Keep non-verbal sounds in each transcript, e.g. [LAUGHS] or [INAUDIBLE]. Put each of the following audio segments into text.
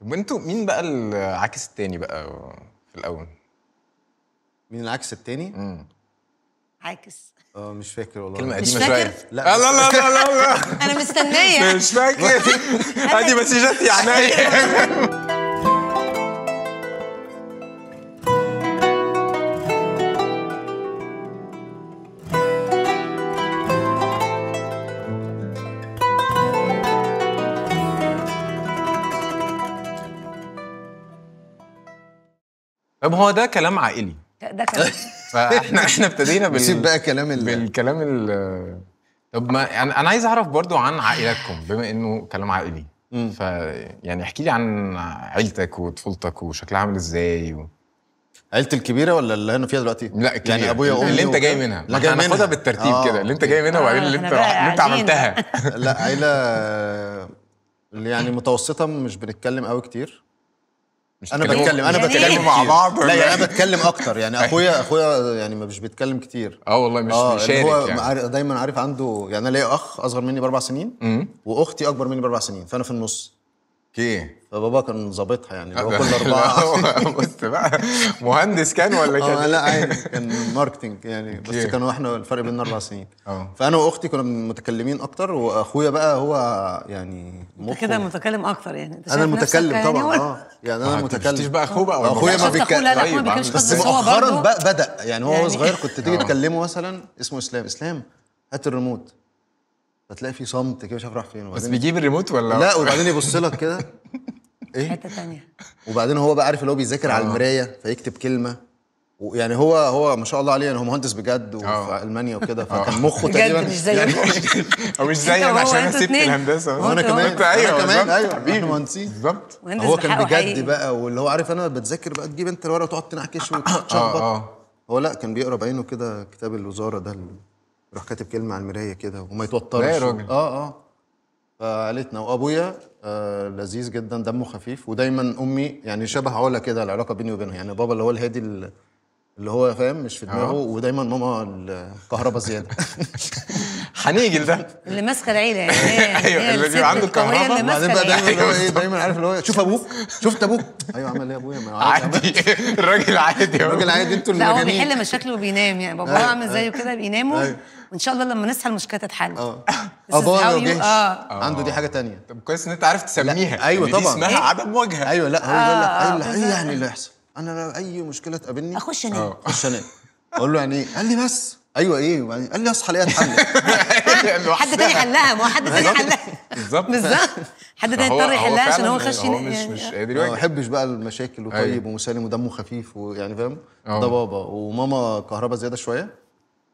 طب وانتوا مين بقى العكس التاني بقى في الاول؟ مين العكس التاني؟ امم عاكس اه مش فاكر والله كلمة قديمة شوية لا لا لا لا لا [LAUGHS] انا مستنية مش فاكر [LAUGHS] ادي مسجات يعني [LAUGHS] طب هو ده كلام عائلي ده كلام [LAUGHS] فاحنا احنا ابتدينا بال... سيب بقى كلام ال... بالكلام ال... طب ما انا انا عايز اعرف برضو عن عائلتكم بما انه كلام عائلي ف يعني احكي لي عن عيلتك وطفولتك وشكلها عامل ازاي و... عيلتي الكبيره ولا اللي انا فيها دلوقتي؟ لا الكبيرة. يعني ابويا وامي اللي انت جاي منها لا جاي منها بالترتيب آه. كده اللي انت جاي منها آه، وبعدين اللي انت اللي انت عملتها لا عيله يعني متوسطه مش بنتكلم قوي كتير مش انا بتكلم انا بتكلم مع بعض لا يعني انا إيه؟ بتكلم اكتر يعني [LAUGHS] اخويا اخويا يعني ما مش بيتكلم كتير اه والله مش آه مشارك هو يعني. دايما عارف عنده يعني انا ليا اخ اصغر مني باربع سنين واختي اكبر مني باربع سنين فانا في النص اوكي فبابا كان ظابطها يعني هو [LAUGHS] كل يعني اربعه بص بقى مهندس كان ولا آه، كان؟ لا عادي كان ماركتنج يعني بس كانوا احنا الفرق بيننا اربع سنين آه. فانا واختي كنا متكلمين اكتر واخويا بقى هو يعني انت كده متكلم اكتر يعني انا المتكلم يعني طبعا اه يعني انا المتكلم آه، بقى اخوه بقى اخويا ما بيتكلمش طيب، بس مؤخرا بدا يعني هو يعني صغير كنت تيجي تكلمه مثلا اسمه اسلام اسلام هات الريموت فتلاقي في صمت كده مش عارف راح فين بس بيجيب الريموت ولا لا وبعدين يبص لك كده [LAUGHS] ايه حته ثانيه وبعدين هو بقى عارف اللي هو بيذاكر على آه. المرايه فيكتب كلمه ويعني هو هو ما شاء الله عليه يعني هو مهندس بجد وفي آه. المانيا وكده آه. فكان مخه تقريبا مش زي يعني [LAUGHS] هو مش زي انا عشان انا سبت الهندسه وانا كمان انت أيوة،, ايوه أنا كمان ايوه مهندسين بالظبط هو كان بجد بقى واللي هو عارف انا بتذاكر بقى تجيب انت الورقه وتقعد تنعكش [COUGHS] وتشخبط هو لا كان بيقرا بعينه كده كتاب الوزاره ده يروح كاتب كلمه على المرايه كده وما يتوترش لا راجل اه اه فعائلتنا وابويا آه لذيذ جدا دمه خفيف ودايما امي يعني شبه علا كده العلاقه بيني وبينها يعني بابا اللي هو الهادي اللي هو فاهم مش في آه. دماغه ودايما ماما الكهرباء زياده هنيجي [LAUGHS] لده اللي ماسكه العيله يعني [LAUGHS] ايوه اللي بيبقى عنده الكهرباء بعدين بقى دايما اللي هو ايه دايما عارف اللي هو شوف ابوك شفت ابوك ايوه عمل ايه ابويا عادي [LAUGHS] الراجل عادي الراجل عادي انتوا اللي لا هو بيحل مشاكله وبينام يعني بابا أيوة، عامل زيه أيوة. كده بيناموا أيوة. وان شاء الله لما نصحى المشكله تتحل اه [COUGHS] اه آه. عنده دي حاجه تانية طب كويس ان انت عارف تسميها لا. ايوه يعني طبعا اسمها إيه؟ عدم مواجهه ايوه لا هو يقول لك ايه يعني اللي يحصل انا لو اي مشكله تقابلني اخش انام آه، اخش انام [LAUGHS] اقول له يعني ايه قال لي بس ايوه ايه يعني قال لي اصحى الاقيها اتحلت [LAUGHS] حد تاني حلها ما هو حد تاني حلها بالظبط بالظبط حد تاني اضطر يحلها عشان هو خش هو مش يعني مش آه. قادر ما بحبش بقى المشاكل وطيب أيوة. ومسالم ودمه خفيف ويعني فاهم أه. ده بابا وماما كهربا زياده شويه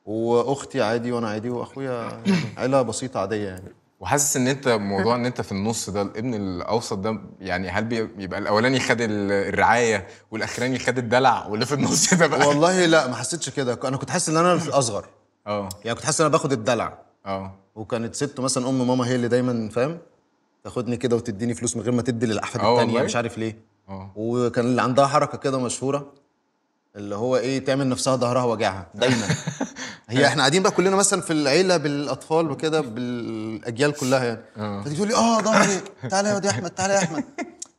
واختي عادي وانا عادي واخويا يعني عيله بسيطه عاديه يعني وحاسس ان انت موضوع ان انت في النص ده الابن الاوسط ده يعني هل بيبقى الاولاني خد الرعايه والاخراني خد الدلع واللي في النص ده بقى والله لا ما حسيتش كده انا كنت حاسس ان انا الاصغر اه يعني كنت حاسس ان انا باخد الدلع اه وكانت ست مثلا ام ماما هي اللي دايما فاهم تاخدني كده وتديني فلوس من غير ما تدي للاحفاد آه، التانيه مش عارف ليه اه وكان اللي عندها حركه كده مشهوره اللي هو ايه تعمل نفسها ظهرها وجعها دايما [LAUGHS] هي احنا قاعدين بقى كلنا مثلا في العيله بالاطفال وكده بالاجيال كلها يعني آه. فتيجي تقول لي اه ظهري تعالى يا يا احمد تعالى يا احمد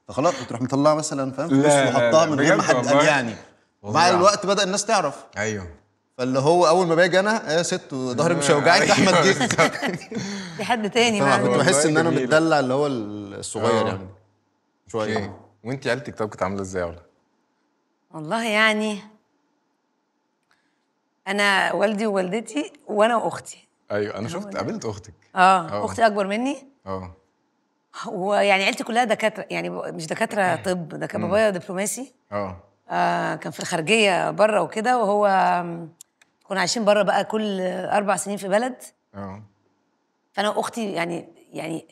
فخلاص بتروح مطلعها مثلا فاهم وحطها من غير ما حد قال يعني مع الوقت بدا الناس تعرف ايوه فاللي هو اول ما باجي انا يا ست ظهري مش هيوجعك احمد جه أيوه، في حد تاني بقى كنت بحس ان انا متدلع اللي هو الصغير آه. يعني شويه وانت عيلتك طب كانت عامله ازاي ولا والله يعني انا والدي ووالدتي وانا واختي ايوه انا شفت قابلت اختك آه،, اه, اختي اكبر مني اه ويعني عيلتي كلها دكاتره يعني مش دكاتره طب ده كان بابايا دبلوماسي آه. اه كان في الخارجيه بره وكده وهو كنا عايشين بره بقى كل اربع سنين في بلد اه فانا واختي يعني يعني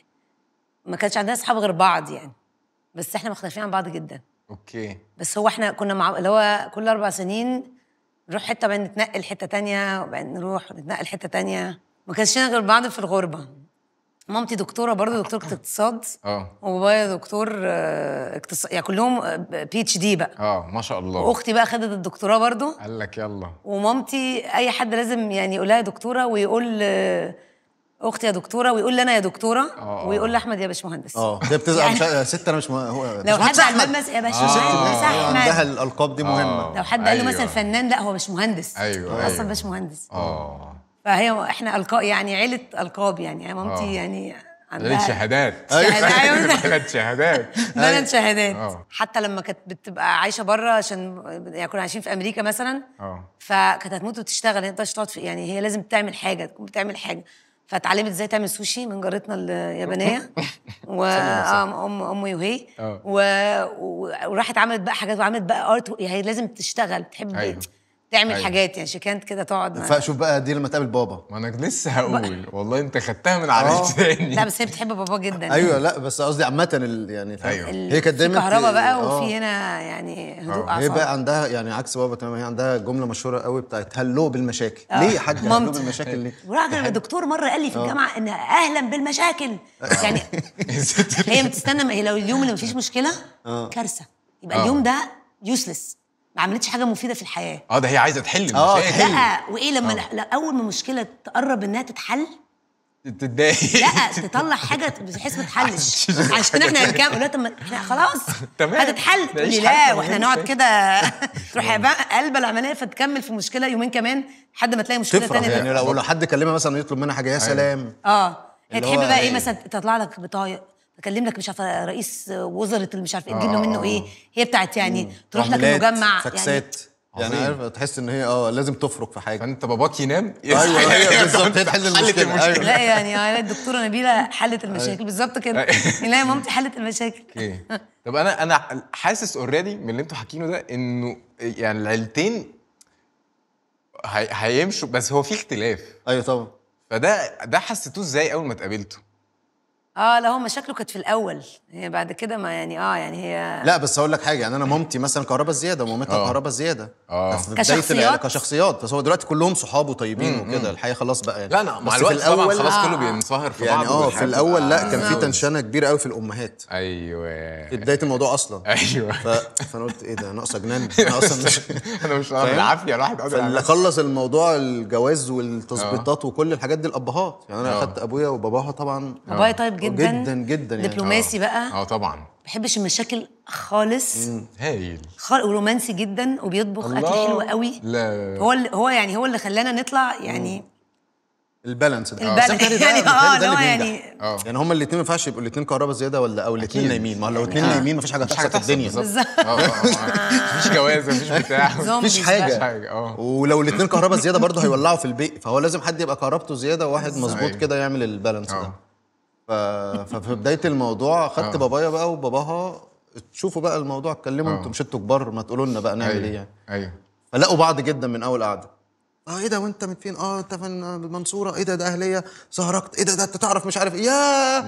ما كانش عندنا اصحاب غير بعض يعني بس احنا مختلفين عن بعض جدا اوكي بس هو احنا كنا مع اللي هو كل اربع سنين نروح حته بعدين نتنقل حته تانية وبعدين نروح نتنقل حته تانية ما كانش غير بعض في الغربه مامتي دكتوره برضه دكتوره [COUGHS] اقتصاد اه وبابايا دكتور آه، اقتصاد يعني كلهم بي اتش دي بقى اه ما شاء الله واختي بقى خدت الدكتوراه برضه قال لك يلا ومامتي اي حد لازم يعني يقول لها دكتوره ويقول آه، اختي يا دكتوره ويقول لي انا يا دكتوره آه، آه. ويقول لي احمد يا باشمهندس اه ده بتزعل يعني آه، ست انا مش مه... هو لو حد قال له مثلا يا باشمهندس احمد عندها الالقاب دي مهمه لو حد قال له أيوه. مثلا فنان لا هو باشمهندس ايوه اصلا أيوه. باشمهندس اه فهي احنا القاب يعني عيله القاب يعني مامتي يعني عندها [LAUGHS] [LAUGHS] أيوه. شهادات بلد شهادات بلد شهادات حتى لما كانت بتبقى عايشه بره عشان يعني كنا عايشين في امريكا مثلا اه فكانت هتموت وتشتغل ما تقدرش تقعد يعني هي لازم تعمل حاجه تكون بتعمل حاجه فاتعلمت ازاي تعمل سوشي من جارتنا اليابانيه [LAUGHS] و آه، ام ام يوهي آه. و... و... وراحت عملت بقى حاجات وعملت بقى ارت هي يعني لازم تشتغل بتحب أيوه. تعمل أيوة. حاجات يعني شيكانت كده تقعد فشوف بقى دي لما تقابل بابا ما انا لسه هقول [LAUGHS] والله انت خدتها من على تاني آه. لا بس هي بتحب بابا جدا يعني. ايوه لا بس قصدي عامه يعني أيوة. هي كانت دايما كهرباء بقى آه. وفي هنا يعني هدوء آه. اعصاب هي بقى عندها يعني عكس بابا تماما هي عندها جمله مشهوره قوي بتاعت هلو بالمشاكل ليه حد هلو بالمشاكل ليه؟ وراجل الدكتور مره قال لي في الجامعه ان اهلا بالمشاكل [LAUGHS] يعني هي بتستنى هي لو اليوم اللي مفيش مشكله كارثه يبقى اليوم ده يوسلس ما عملتش حاجه مفيده في الحياه اه ده هي عايزه تحل اه لا وايه لما أوه. لا اول ما مشكله تقرب انها تتحل تتضايق لا [LAUGHS] تطلع حاجه بحيث ما [LAUGHS] تحلش عشان احنا هنكمل احنا خلاص [LAUGHS] تمام هتتحل تقولي لا واحنا نقعد كده تروح يا قلب العمليه فتكمل في مشكله يومين كمان لحد ما تلاقي مشكله ثانيه يعني. يعني لو لو حد كلمها مثلا يطلب منها حاجه يا أيوه. سلام اه هي تحب بقى إيه, ايه مثلا تطلع لك بطايق بكلم لك مش عارفه رئيس وزاره اللي مش عارف ايه تجيب له منه آه، ايه هي بتاعت يعني تروح لك المجمع يعني فاكسات يعني يعني عارف تحس ان هي اه لازم تفرق في حاجه يعني انت باباك ينام [LAUGHS] أيوة،, أيوة،, ايوه ايوه بالظبط هي تحل المشكله أيوة. لا يعني هي آه، الدكتوره نبيله حلت المشاكل أيوة. بالظبط كده [LAUGHS] لا يا مامتي حلت المشاكل اوكي [LAUGHS] طب انا انا حاسس اوريدي من اللي انتوا حاكينه ده انه يعني العيلتين هيمشوا بس هو في اختلاف ايوه طبعا فده ده حسيتوه ازاي اول ما اتقابلتوا اه لا هو مشاكله كانت في الاول هي بعد كده ما يعني اه يعني هي لا بس اقول لك حاجه يعني انا مامتي مثلا كهرباء زياده ومامتها آه. كهرباء زياده اه كشخصيات كشخصيات بس هو دلوقتي كلهم صحابه طيبين وكده الحقيقه خلاص بقى يعني لا لا مع الوقت في الأول خلاص آه. كله بينصهر في يعني اه في الاول آه. لا كان في تنشنه كبيره قوي في الامهات ايوه في بدايه الموضوع اصلا ايوه فانا قلت ايه ده ناقصه جنان انا اصلا [LAUGHS] مش انا مش العافيه الواحد اللي خلص الموضوع الجواز والتظبيطات آه. وكل الحاجات دي الابهات يعني انا آه. اخدت ابويا وباباها طبعا ابويا طيب جدا جدا جدا يعني دبلوماسي آه. بقى اه طبعا ما بحبش المشاكل خالص هايل خالص ورومانسي جدا وبيطبخ اكل حلو قوي لا هو هو يعني هو اللي خلانا نطلع يعني مم. البالانس ده آه، البالانس [LAUGHS] يعني [LAUGHS] اه ده يعني اه يعني هما الاثنين ما ينفعش يبقوا الاثنين كهرباء زياده ولا او الاثنين نايمين ما هو لو يعني الاثنين آه. نايمين مفيش حاجه هتحصل في الدنيا بالظبط مفيش جواز مفيش بتاع [LAUGHS] مفيش حاجه اه ولو الاثنين كهرباء زياده برضه هيولعوا في البيت فهو لازم حد يبقى كهربته زياده وواحد مظبوط كده يعمل البالانس ده ففي بدايه الموضوع اخدت آه. بابايا بقى وباباها تشوفوا بقى الموضوع اتكلموا آه. انتوا مش انتوا كبار ما تقولوا لنا بقى نعمل أيوه، ايه يعني ايوه فلقوا بعض جدا من اول قعده اه ايه ده وانت من فين؟ اه انت من المنصوره، ايه ده ده اهليه، سهركت، ايه ده ده انت تعرف مش عارف ايه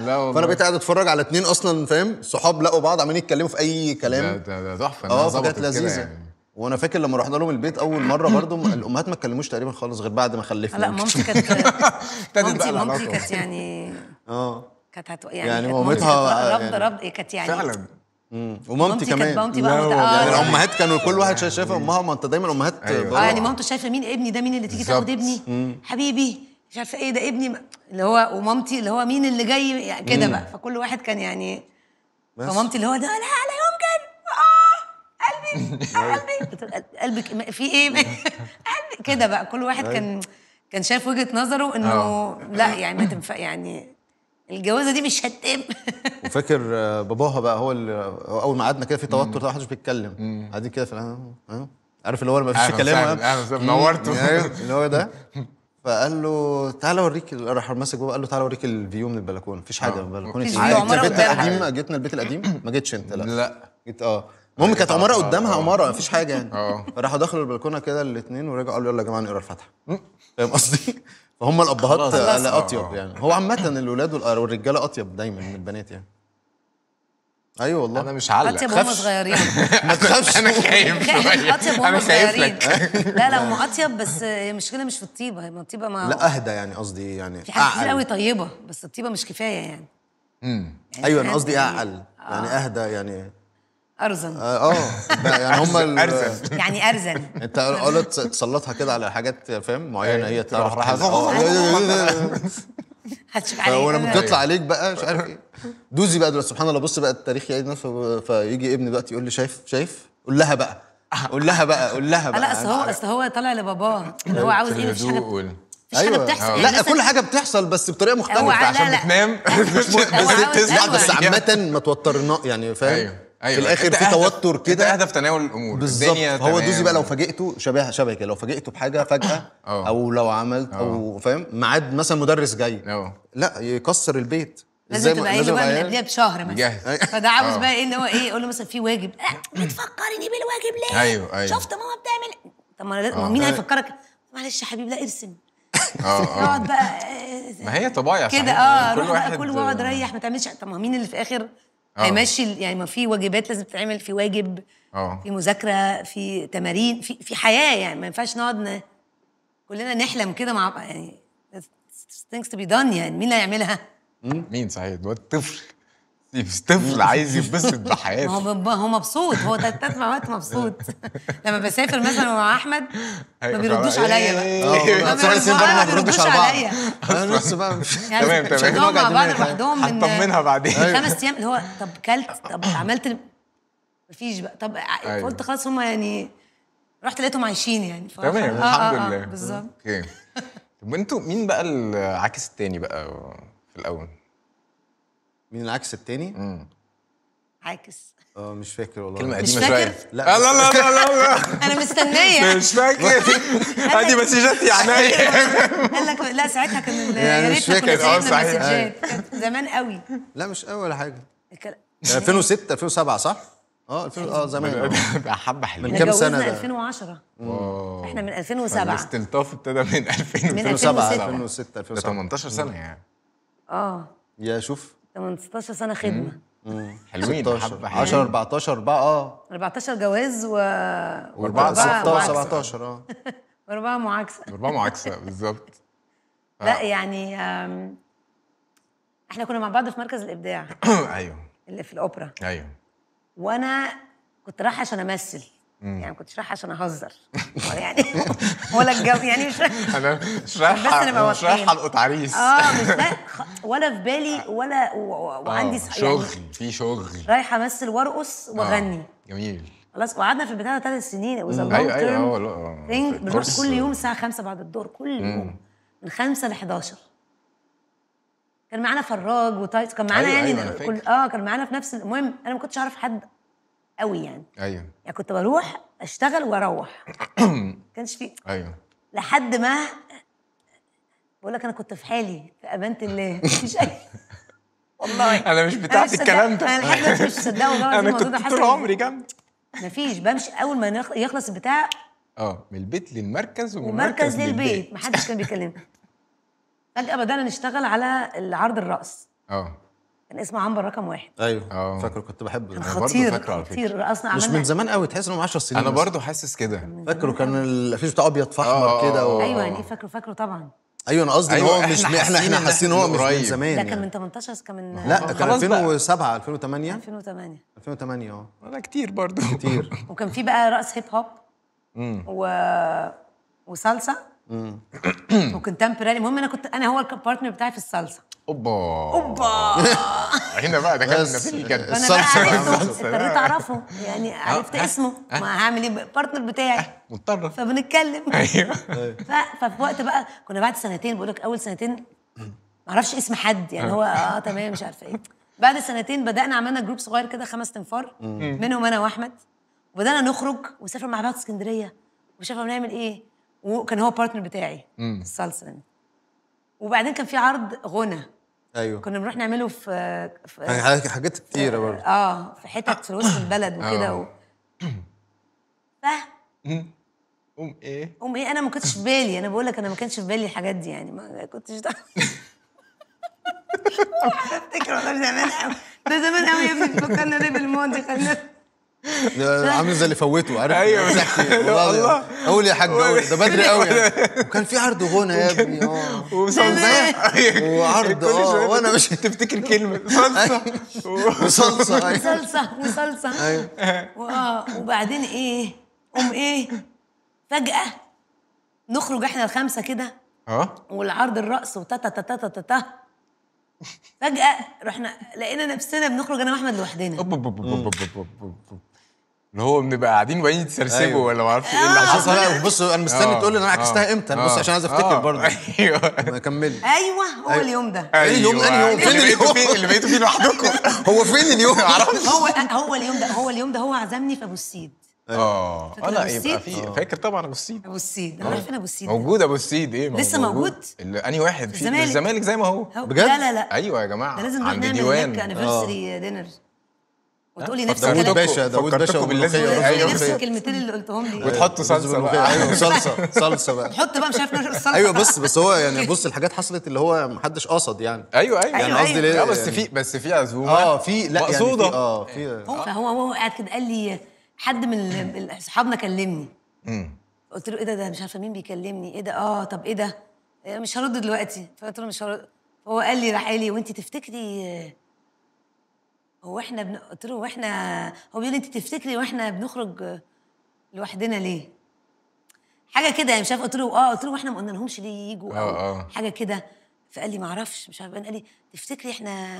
لا والله فانا بقيت قاعد اتفرج على اتنين اصلا فاهم صحاب لقوا بعض عمالين يتكلموا في اي كلام ده ده تحفه اه فكانت لذيذه يعني. وانا فاكر لما رحنا لهم البيت اول مره برضو الامهات ما اتكلموش تقريبا خالص غير بعد ما خلفنا لا مامتي كانت [LAUGHS] مامتي مامتي كانت يعني اه كانت هتو... يعني, يعني مامتها رفض يعني رفض إيه، كانت يعني فعلا ومامتي كمان كانت مامتي بقى مت... يعني آه يعني الامهات كانوا كل واحد شايفه امها ما انت دايما الامهات أيوة. اه يعني مامته شايفه مين ابني ده مين اللي تيجي تاخد ابني حبيبي مش عارفه ايه ده ابني اللي هو ومامتي اللي هو مين اللي جاي يعني كده بقى فكل واحد كان يعني بس. فمامتي اللي هو ده لا لا يمكن اه قلبي آه، أيوة. قلبي قلبك في ايه قلبي كده بقى كل واحد أيوة. كان كان شايف وجهه نظره انه آه. لا يعني ما تنفع يعني الجوازه دي مش هتتم [LAUGHS] وفاكر آه، باباها بقى هو اللي هو آه، اول ما قعدنا كده في توتر ما حدش بيتكلم قاعدين كده في آه، عارف اللي هو ما فيش كلام نورته [LAUGHS] أيوه، اللي هو ده فقال له تعالى اوريك راح ماسك بابا قال له تعالى اوريك الفيو من البلكونه مفيش حاجه من البلكونه جيتنا البيت القديم جيتنا البيت القديم ما جيتش انت لا لا جيت اه المهم كانت عماره قدامها عماره مفيش حاجه يعني فراحوا دخلوا البلكونه كده الاثنين ورجعوا قالوا يلا يا جماعه نقرا الفاتحه فاهم قصدي؟ فهم الابهات اطيب يعني هو عامه الولاد والرجاله اطيب دايما من البنات يعني ايوه والله انا مش عارف اطيب وهم صغيرين [LAUGHS] ما تخافش انا خايف اطيب وهم صغيرين لا لا هم اطيب بس المشكله مش في الطيبه هي الطيبه ما لا اهدى يعني قصدي يعني في حاجات كتير قوي طيبه بس الطيبه مش كفايه يعني امم يعني ايوه انا قصدي يعني. اعقل يعني آه. اهدى يعني ارزن اه, آه، يعني هم [LAUGHS] ارزن يعني ارزن [LAUGHS] انت قلت تسلطها كده على حاجات فاهم معينه أيوة، هي تعرف آه، أيوة، أيوة، [LAUGHS] هتشوف عليك ولما تطلع عليك بقى مش عارف ايه دوزي بقى دلوقتي سبحان الله بص بقى التاريخ يعيد نفسه فيجي ابني دلوقتي يقول لي شايف شايف قول لها بقى قول لها بقى قول لها بقى لا اصل هو اصل هو طالع لباباه اللي هو عاوز ايه مش أيوة. حاجه بتحصل يعني لا كل حاجه بتحصل بس بطريقه مختلفه عشان بتنام بس لا بس عامه ما توترنا يعني فاهم أيوة. أيوة. في الاخر في توتر كده اهدى في تناول الامور بالظبط هو دوزي بقى لو فاجئته شبه شبه كده لو فاجئته بحاجه فجاه [COUGHS] أه. او لو عملت او أه. فاهم ميعاد مثلا مدرس جاي أه. لا يكسر البيت لازم تبقى ايه اللي هو من قبلها بشهر مثلا أيوة. فده عاوز بقى ايه اللي هو ايه يقول له مثلا في واجب أه بتفكرني بالواجب ليه؟ ايوه ايوه شفت ماما بتعمل طب ما مين هيفكرك؟ معلش يا حبيبي لا ارسم اقعد [LAUGHS] بقى ما هي طبايع كده اه كل بقى كل واحد ريح ما تعملش طب ما مين اللي في الاخر هيمشي آه. آه، يعني ما في واجبات لازم تتعمل في واجب أوه. في مذاكره في تمارين في في حياه يعني ما ينفعش نقعد كلنا نحلم كده مع يعني things to be done يعني مين اللي هيعملها؟ مين صحيح الطفل [LAUGHS] طفل عايز يتبسط بحياته هو هو مبسوط هو تلات وقت مبسوط [LAUGHS] لما بسافر مثلا مع احمد ما أيوة، بيردوش عليا بقى إيه، إيه. ما بيردوش عليا انا بص بقى مش يعني تمام تمام مع بعض لوحدهم من بعدين خمس ايام [LAUGHS] اللي هو طب كلت طب عملت مفيش بقى طب أيوة. قلت خلاص هم يعني رحت لقيتهم عايشين يعني تمام الحمد آه، آه، آه، لله بالظبط اوكي طب انتوا مين بقى العكس التاني بقى في الاول؟ مين العكس التاني؟ امم عاكس اه مش فاكر والله كلمة قديمة مش فاكر؟ شوية لا لا لا لا لا [LAUGHS] أنا مستنية مش فاكر [LAUGHS] [LAUGHS] أدي مسجات عناية يعني. قال لك لا ساعتها كان يعني يا ريت كنا آه، مسجات أيوه. زمان قوي لا مش أول حاجة 2006 2007 آه، صح؟ اه 2000 اه زمان أيوه. حبه حلوين من كام سنه ده؟ 2010 واو احنا من 2007 الاستلطاف ابتدى من 2007 من 2007 2006 2007 ده 18 سنه يعني اه يا شوف 18 سنه خدمه حلوين 10 14 بقى اه 14 جواز و و4 16 17 اه [LAUGHS] واربعه معاكسه واربعه معاكسه بالظبط [LAUGHS] لا يعني احنا كنا مع بعض في مركز الابداع [COUGHS] ايوه اللي في الاوبرا ايوه وانا كنت رايحه عشان امثل يعني كنتش رايحه عشان اهزر يعني [LAUGHS] ولا الجو يعني مش [LAUGHS] انا مش رايحه مش رايحه القط عريس اه مش [LAUGHS] ولا في بالي آه. ولا آه، وعندي آه شغل يعني في شغل رايحه امثل وارقص آه، واغني آه جميل خلاص وقعدنا في البتاع ثلاث سنين ايوه ايوه بنروح كل يوم الساعه 5 بعد الدور كل يوم من 5 ل 11 كان معانا فراج وتايت كان معانا أيوة يعني أيوة كل اه كان معانا في نفس المهم انا ما كنتش اعرف حد قوي يعني ايوه يعني كنت بروح اشتغل واروح ما [CLEARS THROAT] كانش في ايوه لحد ما بقول لك انا كنت في حالي في امانه الله [LAUGHS] مفيش اي [LAUGHS] والله انا مش بتاعت الكلام ده انا لحد مش مصدقه انا كنت طول عمري ما مفيش بمشي اول ما يخلص البتاع اه من البيت للمركز ومن المركز للبيت, للبيت. محدش كان بيكلمني [LAUGHS] فجاه بدانا نشتغل على العرض الراس اه كان اسمه عنبر رقم واحد ايوه اه فاكره كنت بحبه كان خطير خطير اصلا مش من زمان قوي تحس انه 10 سنين انا برضه حاسس كده فاكره كان الافيش بتاعه ابيض فاحمر آه، كده آه، و... آه. ايوه يعني فاكره فاكره طبعا ايوه انا قصدي أيوة هو مش احنا احنا حاسين هو مش من زمان لا كان من 18 كان من لا كان 2007 2008 2008 2008 اه انا كتير برضه كتير [LAUGHS] وكان في بقى رقص هيب هوب و وصلصه تمبراري المهم انا كنت انا هو البارتنر بتاعي في الصلصه اوبا اوبا [LAUGHS] هنا بقى كان في الجد انا بقى [LAUGHS] اضطريت اعرفه يعني آه. عرفت آه. اسمه آه. ما هعمل ايه بارتنر بتاعي مضطر فبنتكلم [LAUGHS] ايوه ففي وقت بقى كنا بعد سنتين بقول لك اول سنتين ما اعرفش اسم حد يعني هو اه تمام مش عارفه ايه بعد سنتين بدانا عملنا جروب صغير كده خمس تنفار منهم انا واحمد وبدانا نخرج ونسافر مع بعض اسكندريه وشافنا بنعمل ايه وكان هو بارتنر بتاعي الصلصه وبعدين كان في عرض غنى ايوه كنا بنروح نعمله في, في يعني حاجات كتيره برضه اه في حتت في وسط البلد وكده آه. و... فاهم قوم ايه قوم ايه انا ما كنتش في بالي انا بقول لك انا ما كانش في بالي الحاجات دي يعني ما كنتش [LAUGHS] افتكر والله زمان قوي ده زمان قوي يا ابني فكرنا ليه بالماضي خلينا عامل زي اللي فوته عارف ايوه يعني [LAUGHS] والله قول يا حاج قول ده بدري قوي [LAUGHS] يعني. [LAUGHS] وكان في عرض غنى يا ابني اه وصلصه وعرض اه وانا مش تفتكر كلمه صلصه أيوة. وصلصه وصلصه وصلصه أيوة. اه وبعدين ايه قوم ايه فجاه نخرج احنا الخمسه كده اه والعرض الرقص وتا تا تا تا تا فجاه رحنا لقينا نفسنا بنخرج انا واحمد لوحدنا اللي هو بنبقى قاعدين وبعدين يتسرسبوا أيوه. ولا ما اعرفش ايه آه. اللي حصل لا بص انا مستني آه. تقول لي انا عكستها آه. امتى بص عشان عايز افتكر برضه ايوه كمل ايوه هو أيوه. اليوم ده ايه اليوم ايه يوم فين اللي بقيتوا فيه لوحدكم هو فين اليوم [LAUGHS] ما اعرفش هو هو اليوم ده هو اليوم ده هو عزمني في ابو السيد أيوة. اه انا آه، يبقى في آه. فاكر طبعا ابو السيد ابو السيد انا آه. عارف انا ابو السيد موجود ابو السيد ايه موجود. لسه موجود انهي واحد في الزمالك زي ما هو بجد لا لا لا ايوه يا جماعه ده لازم عند نعمل هناك انيفرسري دينر وتقولي نفس الكلام داوود باشا داوود باشا والملوخيه نفس الكلمتين اللي قلتهم لي وتحط صلصه بقى ايوه صلصه صلصه بقى تحط بقى مش عارف الصلصه ايوه بص بس هو يعني بص الحاجات حصلت اللي هو ما حدش قصد يعني ايوه ايوه يعني أيوة، قصدي أيوة. ليه بس في يعني بس في عزومه اه في لا يعني اه في هو هو قاعد كده قال لي حد من اصحابنا كلمني قلت له ايه ده ده مش عارفه مين بيكلمني ايه ده اه طب ايه ده إيه، مش هرد دلوقتي فقلت له مش هرد هو قال لي راح قال لي وانت تفتكري هو احنا بن... قلت له واحنا هو بيقول لي انت تفتكري واحنا بنخرج لوحدنا ليه؟ حاجه كده يعني مش عارف قلت له اه قلت له واحنا ما قلنا لهمش ليه يجوا آه،, اه حاجه كده فقال لي ما اعرفش مش عارف قال لي تفتكري احنا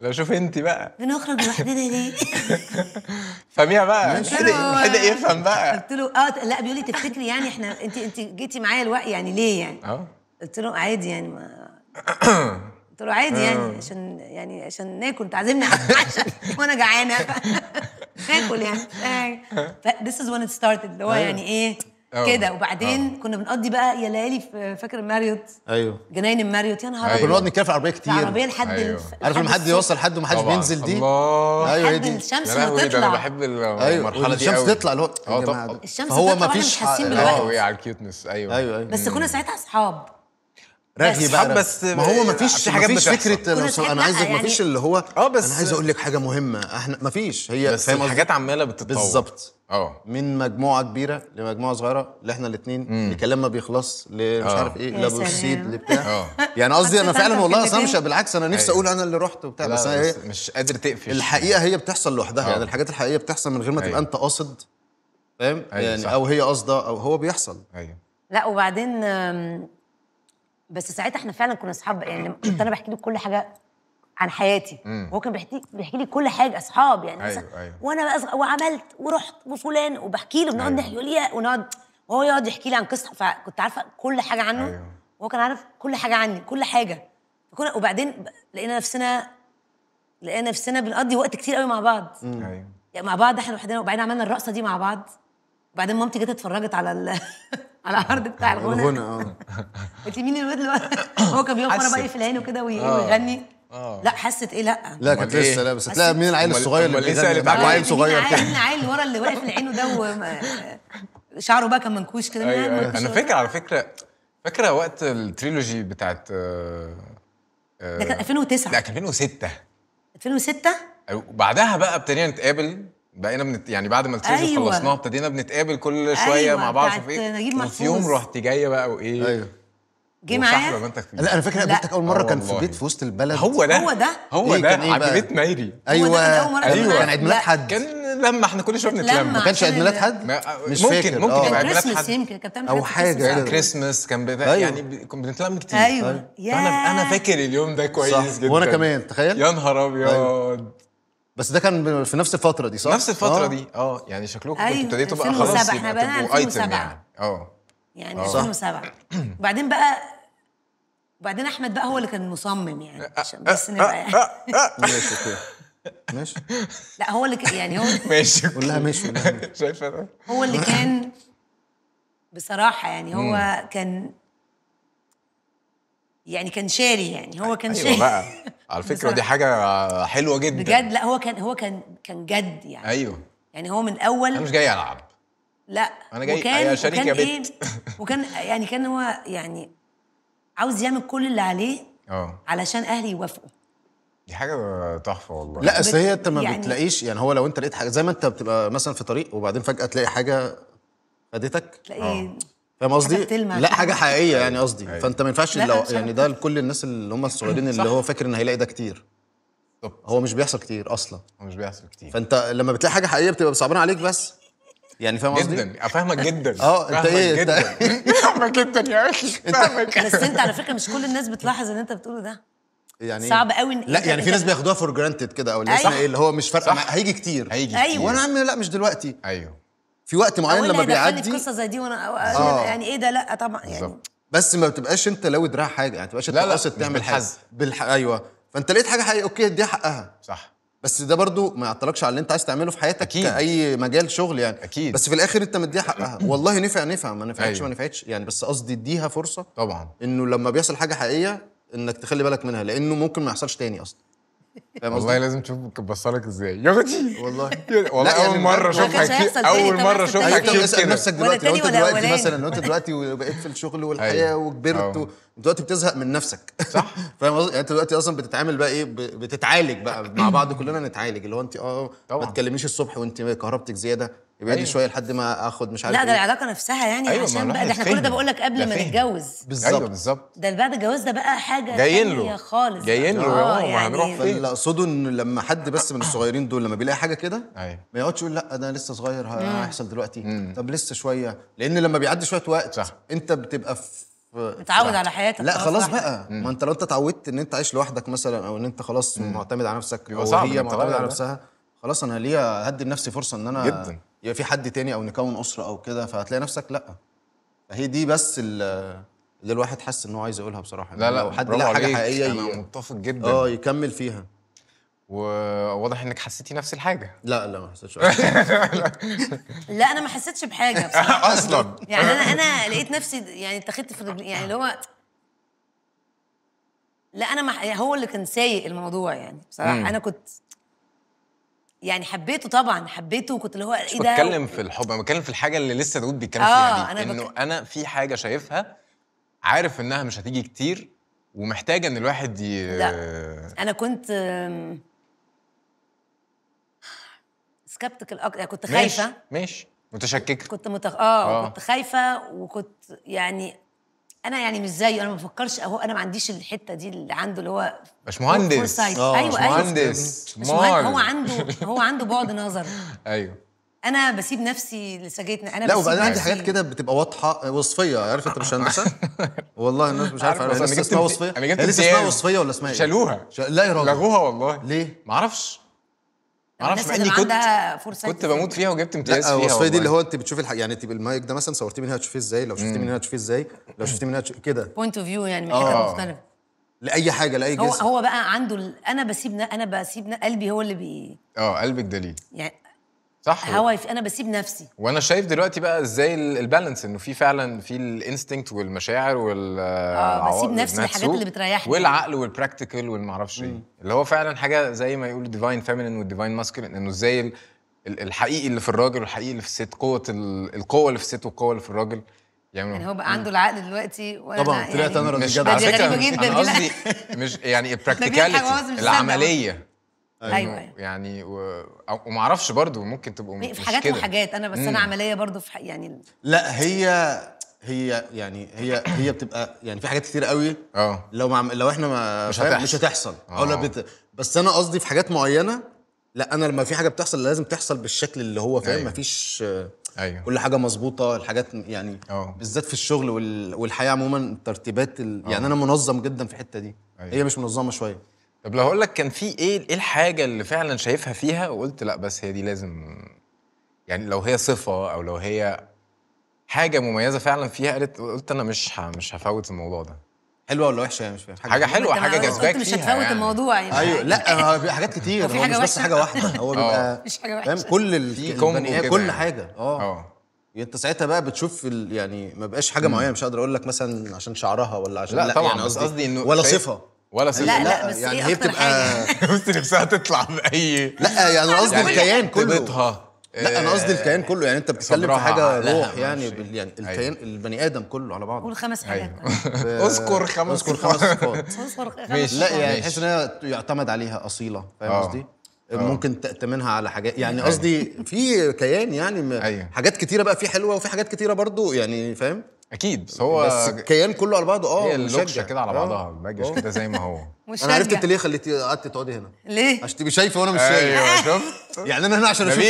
لا شوف انت بقى بنخرج لوحدنا ليه؟ [LAUGHS] فميها بقى مش محتاج يفهم بقى قلت له اه لا بيقول لي تفتكري يعني احنا انت انت جيتي معايا الوقت يعني ليه يعني؟ اه قلت له عادي يعني ما [COUGHS] قلت له عادي يعني آه. عشان يعني عشان ناكل انت عازمني [LAUGHS] وانا جعانه [LAUGHS] ناكل يعني ذس از وين ات ستارتد اللي هو أيوه. يعني ايه اه. كده وبعدين أوه. كنا بنقضي بقى يا ليالي فاكر الماريوت ايوه جناين الماريوت يا نهار أيوه. كنا بنقعد نتكلم في العربيه كتير العربيه لحد أيوه. عارف لما حد يوصل حد وما حدش بينزل دي الله. ايوه لحد الشمس ما تطلع انا بحب المرحله أيوه. دي الشمس أيوه. تطلع اللي هو اه طبعا الشمس هو ما فيش حاسين بالوقت اه على الكيوتنس ايوه ايوه ايوه بس كنا ساعتها اصحاب رغي بقى آه، بس ما هو ما يعني فيش حاجه حاجات فيش فكره انا, عايزك يعني ما فيش اللي هو آه، انا عايز اقول لك حاجه مهمه احنا ما فيش هي بس الحاجات عماله بتتطور بالظبط اه من مجموعه كبيره لمجموعه صغيره اللي احنا الاثنين الكلام ما بيخلص لمش آه. عارف ايه السيد لبتاع آه. يعني قصدي انا فعلا والله صمشه بالعكس انا نفسي أيوه. اقول انا اللي رحت وبتاع بس, بس مش قادر تقفش الحقيقه هي بتحصل لوحدها يعني آه. الحاجات الحقيقيه بتحصل من غير ما تبقى أيوه. انت قاصد فاهم أيوه، يعني او هي قاصده او هو بيحصل ايوه لا وبعدين بس ساعتها احنا فعلا كنا اصحاب يعني كنت انا بحكي لك كل حاجه عن حياتي وهو كان بيحكي بيحكي لي كل حاجه اصحاب يعني أيوة أيوة. وانا بقى وعملت ورحت وفلان وبحكي له بنقعد أيوه. نحكي يقول لي ونقعد وهو يقعد يحكي لي عن قصه فكنت عارفه كل حاجه عنه أيوة. وهو كان عارف كل حاجه عني كل حاجه كنا وبعدين لقينا نفسنا لقينا نفسنا بنقضي وقت كتير قوي مع بعض ايوه يعني مع بعض احنا لوحدنا وبعدين عملنا الرقصه دي مع بعض وبعدين مامتي جت اتفرجت على ال... [LAUGHS] على العرض بتاع الغنى الغنى اه قلت مين الواد اللي هو كان بيقف وانا بقى في العين وكده آه. ويغني آه. لا حست ايه لا لا كانت لسه إيه؟ لا بس هتلاقي مين العيل الصغير اللي اللي إيه معاك عيل صغير كده مين العيل ورا اللي واقف لعينه ده [LAUGHS] شعره بقى كان منكوش كده أيوة أيوة. انا فاكر على فكره فاكره وقت التريلوجي بتاعت آه, آه، ده كان 2009 لا كان 2006 2006 أيوة، وبعدها بقى ابتدينا نتقابل بقينا بنت... يعني بعد ما التريلوجي أيوة. خلصناها ابتدينا بنتقابل كل شويه أيوة. مع بعض في ايه وفي يوم رحت جايه بقى وايه أيوة. جه معايا لا انا فاكر قابلتك اول مره آه، كان في بيت في وسط البلد هو ده هو ده هو إيه ده إيه بيت مايري ايوه ايوه كان عيد ميلاد حد كان لما احنا كل شويه بنتلم ما كانش عيد ميلاد حد مش ممكن فاكر ممكن يبقى عيد ميلاد حد يمكن بتعمل او حاجه كريسماس يعني. كان أيوة. يعني كنا بنتلم كتير ايوه طيب. انا انا فاكر اليوم ده كويس جدا وانا كمان تخيل يا نهار ابيض طيب. بس ده كان في نفس الفتره دي صح؟ نفس الفتره آه. دي اه يعني شكلكم كنتوا أيوة. ابتديتوا بقى خلاص احنا ايتم يعني اه يعني 2007 وبعدين آه. بقى وبعدين احمد بقى هو اللي كان مصمم يعني أه، عشان بس أه، نبقى يعني [LAUGHS] ماشي اوكي ماشي لا هو اللي كان يعني هو [LAUGHS] ماشي كلها ماشي [LAUGHS] شايفه هو اللي كان بصراحه يعني هو كان يعني كان شاري يعني هو كان أيوة شاري بقى على فكره دي حاجه حلوه جدا بجد لا هو كان هو كان كان جد يعني ايوه يعني هو من اول انا مش جاي العب لا انا جاي وكان, وكان يا بنت ايه وكان يعني كان هو يعني عاوز يعمل كل اللي عليه اه علشان اهلي يوافقوا دي حاجه تحفه والله لا اصل هي انت ما يعني بتلاقيش يعني هو لو انت لقيت حاجه زي ما انت بتبقى مثلا في طريق وبعدين فجاه تلاقي حاجه فادتك تلاقي اه. فاهم قصدي؟ لا حاجه حقيقيه يعني قصدي فانت ما ينفعش لو يعني ده لكل الناس اللي هم الصغيرين اللي هو فاكر ان هيلاقي ده كتير هو مش بيحصل كتير اصلا هو مش بيحصل كتير فانت لما بتلاقي حاجه حقيقيه بتبقى صعبان عليك بس يعني فاهم قصدي؟ جدا افهمك جدا [LAUGHS] اه انت ايه جدا [LAUGHS] فاهمك جدا يا اخي [LAUGHS] فاهمك بس انت على فكره مش كل الناس بتلاحظ اللي انت بتقوله ده يعني صعب قوي لا يعني في ناس بياخدوها فور جرانتد كده او اللي أيوه. ايه اللي هو مش فارقه هيجي كتير هيجي كتير ايوه وانا عم إيه؟ لا مش دلوقتي ايوه في وقت معين لما إيه، بيعدي قصه زي دي وانا آه. يعني ايه ده لا طبعا يعني بس ما بتبقاش انت لو دراع حاجه يعني ما بتبقاش انت قاصد تعمل حاجه بالح... ايوه فانت لقيت حاجه حقيقيه اوكي اديها حقها صح بس ده برضو ما يعطلكش على اللي انت عايز تعمله في حياتك أكيد. كاي مجال شغل يعني اكيد بس في الاخر انت مديها حقها [CLEARS THROAT] والله نفع نفع ما نفعتش أيوه. ما نفعتش يعني بس قصدي اديها فرصه طبعا انه لما بيحصل حاجه حقيقيه انك تخلي بالك منها لانه ممكن ما يحصلش تاني اصلا والله لازم تشوف بصلك ازاي يا اختي والله والله اول يعني مره اشوف كتير اول مره اشوفها كتير اسال نفسك دلوقتي لو انت دلوقتي مثلا لو انت دلوقتي وبقيت في الشغل والحياه أيوه. وكبرت أه. دلوقتي بتزهق من نفسك صح [LAUGHS] فاهم قصدي يعني انت دلوقتي اصلا بتتعامل بقى ايه بتتعالج بقى مع بعض كلنا نتعالج اللي هو انت اه ما تكلمنيش الصبح وانت كهربتك زياده يبعد أيوة. شويه لحد ما اخد مش عارف لا ده إيه. العلاقه نفسها يعني أيوة عشان بقى ده احنا كل ده بقول لك قبل ما نتجوز أيوة، بالظبط أيوة بالظبط ده بعد الجواز ده بقى حاجه جايين له خالص جايين له اه يعني هنروح فين اللي اقصده ان لما حد بس من الصغيرين دول لما بيلاقي حاجه كده أيوة. ما يقعدش يقول لا ده لسه صغير هيحصل دلوقتي مم. طب لسه شويه لان لما بيعدي شويه وقت صح. انت بتبقى في متعود على حياتك لا خلاص بقى ما انت لو انت اتعودت ان انت عايش لوحدك مثلا او ان انت خلاص معتمد على نفسك او هي معتمده على نفسها خلاص انا ليا هدي لنفسي فرصه ان انا جدا يبقى في حد تاني او نكون اسره او كده فهتلاقي نفسك لا هي دي بس اللي الواحد حس ان هو عايز يقولها بصراحه يعني لا لا لو حد لقى حاجه حقيقيه انا متفق جدا اه يكمل فيها وواضح انك حسيتي نفس الحاجه لا لا ما حسيتش [LAUGHS] لا انا ما حسيتش بحاجه بصراحه [LAUGHS] اصلا يعني انا انا لقيت نفسي يعني اتخذت في يعني اللي هو لا انا ما هو اللي كان سايق الموضوع يعني بصراحه انا كنت يعني حبيته طبعا حبيته وكنت اللي هو ايه ده بتكلم في الحب انا بتكلم في الحاجه اللي لسه داود بيتكلم آه فيها دي أنا انه بك... انا في حاجه شايفها عارف انها مش هتيجي كتير ومحتاجه ان الواحد ي... لا انا كنت سكبتك الأك... يعني كنت خايفه ماشي ماشي متشككه كنت متخ... آه. آه. كنت خايفه وكنت يعني انا يعني مش زيه انا ما بفكرش اهو انا ما عنديش الحته دي اللي عنده اللي هو مش مهندس آه، ايوه ايوه مهندس هو عنده هو عنده بعد نظر [LAUGHS] ايوه انا بسيب نفسي لسجيتنا انا لا وبعدين عندي حاجات كده بتبقى واضحه وصفيه عارف انت مش هندسه [LAUGHS] والله الناس مش عارفه انا لسه اسمها وصفيه انا جبت لسه اسمها وصفيه ولا اسمها ايه شالوها لا يا راجل لغوها والله ليه ما اعرفش معرفش يعني مع اني كنت فرصة كنت بموت فيها وجبت امتياز فيها الوصفيه دي اللي هو انت بتشوفي الحق يعني تبقى المايك ده مثلا صورتيه من هنا هتشوفيه ازاي لو شفتيه من هنا هتشوفيه ازاي لو شفتيه من هنا كده بوينت اوف فيو يعني من حته آه. مختلفه لاي حاجه لاي جسم هو هو بقى عنده انا بسيب انا بسيب قلبي هو اللي بي اه قلبك دليل يعني صح هوا انا بسيب نفسي وانا شايف دلوقتي بقى ازاي البالانس انه في فعلا في الانستنكت والمشاعر وال اه بسيب نفسي الحاجات اللي بتريحني والعقل والبراكتيكال والمعرفش ايه اللي هو فعلا حاجه زي ما يقول ديفاين فيمينين والديفاين ماسكلين انه ازاي الحقيقي اللي في الراجل والحقيقي اللي في الست قوه القوه اللي في الست والقوه اللي في الراجل يعني, يعني هو بقى عنده العقل دلوقتي وانا طبعا يعني طلعت انا راجل جدع على فكره انا قصدي [LAUGHS] مش يعني البراكتيكاليتي العمليه ايوه يعني و... وما اعرفش برضه ممكن تبقوا مش في حاجات وحاجات انا بس مم. انا عمليه برضه في ح... يعني لا هي هي يعني هي هي بتبقى يعني في حاجات كتير قوي اه لو ما لو احنا ما مش هتحصل مش هتحصل أو أه، آه. بت... بس انا قصدي في حاجات معينه لا انا لما في حاجه بتحصل لازم تحصل بالشكل اللي هو فاهم أيوة. مفيش ايوه كل حاجه مظبوطه الحاجات يعني أوه. بالذات في الشغل وال... والحياه عموما الترتيبات ال... آه. يعني انا منظم جدا في الحته دي أيوة. هي مش منظمه شويه طب لو هقول لك كان في ايه ايه الحاجه اللي فعلا شايفها فيها وقلت لا بس هي دي لازم يعني لو هي صفه او لو هي حاجه مميزه فعلا فيها قلت قلت انا مش مش هفوت الموضوع ده حلوه ولا وحشه يعني؟ مش فاهم حاجه حلوه حاجه جذباك فيها مش هتفوت يعني. الموضوع يعني ايوه لا هو [LAUGHS] حاجات كتير هو مش بس حاجه واحده [LAUGHS] هو آه. بيبقى مش حاجه واحده فاهم كل البني كل يعني. حاجه اه, آه. يعني انت ساعتها بقى بتشوف يعني ما بقاش حاجه معينه مش هقدر اقول لك مثلا عشان شعرها ولا عشان لا, لا طبعا يعني قصدي انه ولا صفه ولا سلسلة لا لا بس يعني إيه هي بتبقى [LAUGHS] [LAUGHS] بس نفسها تطلع باي لا يعني, يعني قصدي الكيان كله لا انا قصدي الكيان آه، كله يعني انت بتتكلم في حاجه روح يعني يعني أيوه. الكيان البني ادم كله على بعضه قول خمس أيوه. حاجات [LAUGHS] آه، اذكر خمس اذكر خمس صفات اذكر خمس لا يعني تحس ان هي يعتمد عليها اصيله فاهم آه. قصدي؟ آه. ممكن تأتمنها على حاجات يعني أيوة. قصدي في كيان يعني أيوة. حاجات كتيره بقى في حلوه وفي حاجات كتيره برضو يعني فاهم اكيد بس هو بس الكيان كله على بعضه اه هي اللوكشه كده على بعضها باجي آه. كده زي ما هو مش [LAUGHS] انا عرفت انت ليه خليتي قعدتي تقعدي هنا ليه عشان تبقي شايفه وانا مش شايف ايوه [LAUGHS] شفت يعني انا هنا عشان اشوف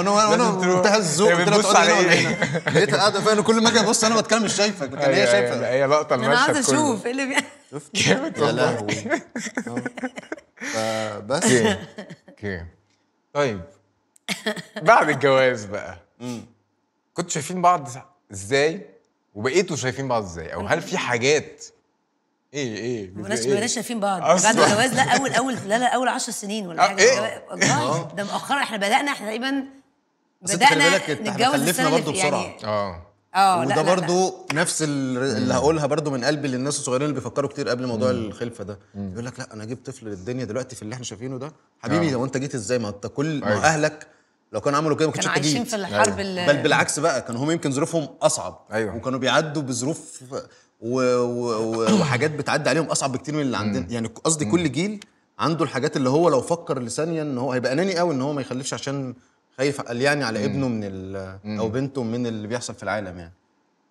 انا وانا منتهى الذوق يعني قلت لها تقعدي هنا [LAUGHS] لقيتها قاعده كل ما اجي ابص انا بتكلم مش شايفك كان هي أيوة، شايفه هي لقطه المشهد انا عايز اشوف ايه اللي شفت يا لهوي آه. بس اوكي طيب [LAUGHS] بعد الجواز بقى كنتوا شايفين بعض ازاي وبقيتوا شايفين بعض ازاي او هل في حاجات ايه ايه ما بقيناش إيه؟ شايفين بعض بعد الجواز لا اول اول لا لا اول 10 سنين ولا حاجه أه، إيه؟ أه. ده مؤخرا احنا بدانا احنا تقريبا بدانا نتجوز السنه برضه يعني بسرعه يعني اه اه وده برضو لا. نفس اللي هقولها برضو من قلبي للناس الصغيرين اللي بيفكروا كتير قبل موضوع الخلفه ده يقول لك لا انا اجيب طفل للدنيا دلوقتي في اللي احنا شايفينه ده حبيبي آه. لو انت جيت ازاي ما انت كل ما أيوه. اهلك لو كانوا عملوا كده ما كنتش انت عايشين في الحرب أيوة. بل بالعكس بقى كانوا هم يمكن ظروفهم اصعب أيوة. وكانوا بيعدوا بظروف و... و... و... وحاجات بتعدي عليهم اصعب بكتير من اللي عندنا يعني قصدي كل جيل عنده الحاجات اللي هو لو فكر لثانيه ان هو هيبقى اناني قوي ان هو ما يخلفش عشان خايف قليان يعني على ابنه من او بنته من اللي بيحصل في العالم يعني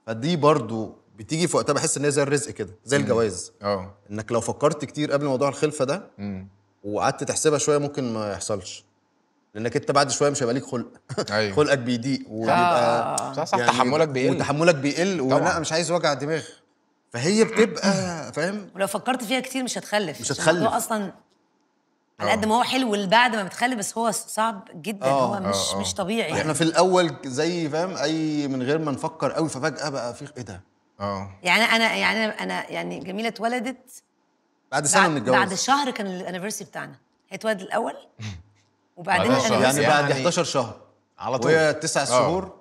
فدي برضو بتيجي في وقتها بحس ان هي زي الرزق كده زي الجواز اه انك لو فكرت كتير قبل موضوع الخلفه ده وقعدت تحسبها شويه ممكن ما يحصلش لانك انت بعد شويه مش هيبقى ليك خلق أيوه. خلقك بيضيق آه. وبيبقى آه. صح صح يعني تحملك بيقل وتحملك بيقل ولا مش عايز وجع دماغ فهي بتبقى فاهم ولو فكرت فيها كتير مش هتخلف مش هتخلف اصلا على قد آه. ما هو حلو بعد ما بتخلي بس هو صعب جدا أوه. هو آه، مش أوه. مش طبيعي احنا في الاول زي فاهم اي من غير ما نفكر قوي ففجاه بقى في ايه ده اه يعني انا يعني انا يعني جميله اتولدت بعد سنه من الجواز بعد شهر كان الانيفرسي بتاعنا هي اتولدت الاول وبعدين يعني بعد 11 يعني شهر على طول وهي تسع آه. شهور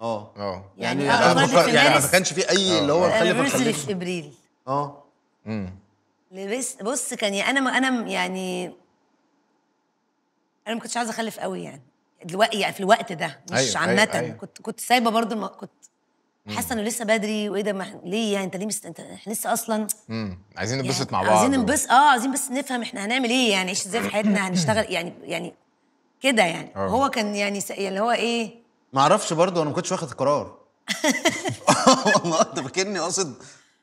اه اه يعني يعني, يعني ما كانش في اي اللي هو الانيفرسري في ابريل اه لبس بص كان يعني انا انا يعني انا ما كنتش عايزه اخلف قوي يعني دلوقتي يعني في الوقت ده مش أيوة, أيوه، عامه أيوة أيوة. كنت كنت سايبه برضه ما كنت حاسه انه لسه بدري وايه ده ما ليه يعني انت ليه مست... انت احنا لسه اصلا امم عايزين نبسط يعني مع بعض عايزين نبسط اه عايزين بس نفهم احنا هنعمل ايه يعني ايش ازاي في حياتنا هنشتغل يعني يعني كده يعني أوه. هو كان يعني س... يعني اللي هو ايه ما اعرفش برضه انا ما كنتش واخد قرار [LAUGHS] والله انت فاكرني قاصد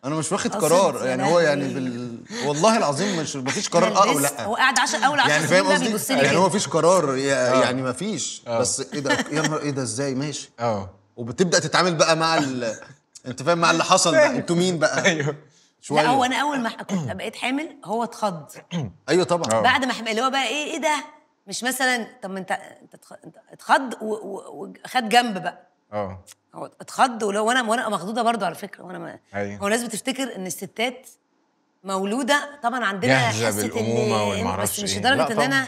انا مش واخد قرار يعني هو يعني بال... والله العظيم مش مفيش يعني قرار اه او لا هو قاعد عشان اول عشان يعني فاهم قصدي يعني هو مفيش قرار آه. يعني مفيش آه. بس ايه ده يا نهار ايه ده ازاي ماشي اه وبتبدا تتعامل بقى مع ال... [LAUGHS] انت فاهم مع اللي حصل بقى انتوا مين بقى [LAUGHS] ايوه شويه لا هو انا اول ما كنت بقيت حامل هو اتخض [CLEARS THROAT] ايوه طبعا أوه. بعد آه. ما حمل اللي هو بقى ايه ايه ده مش مثلا طب ما انت انت اتخض وخد جنب بقى اه هو اتخض ولو وانا وانا مخضوضه برضه على فكره وانا أيوة. هو الناس بتفتكر ان الستات مولوده طبعا عندنا حاسه بالامومه والمعرفش بس مش إيه. لدرجه ان انا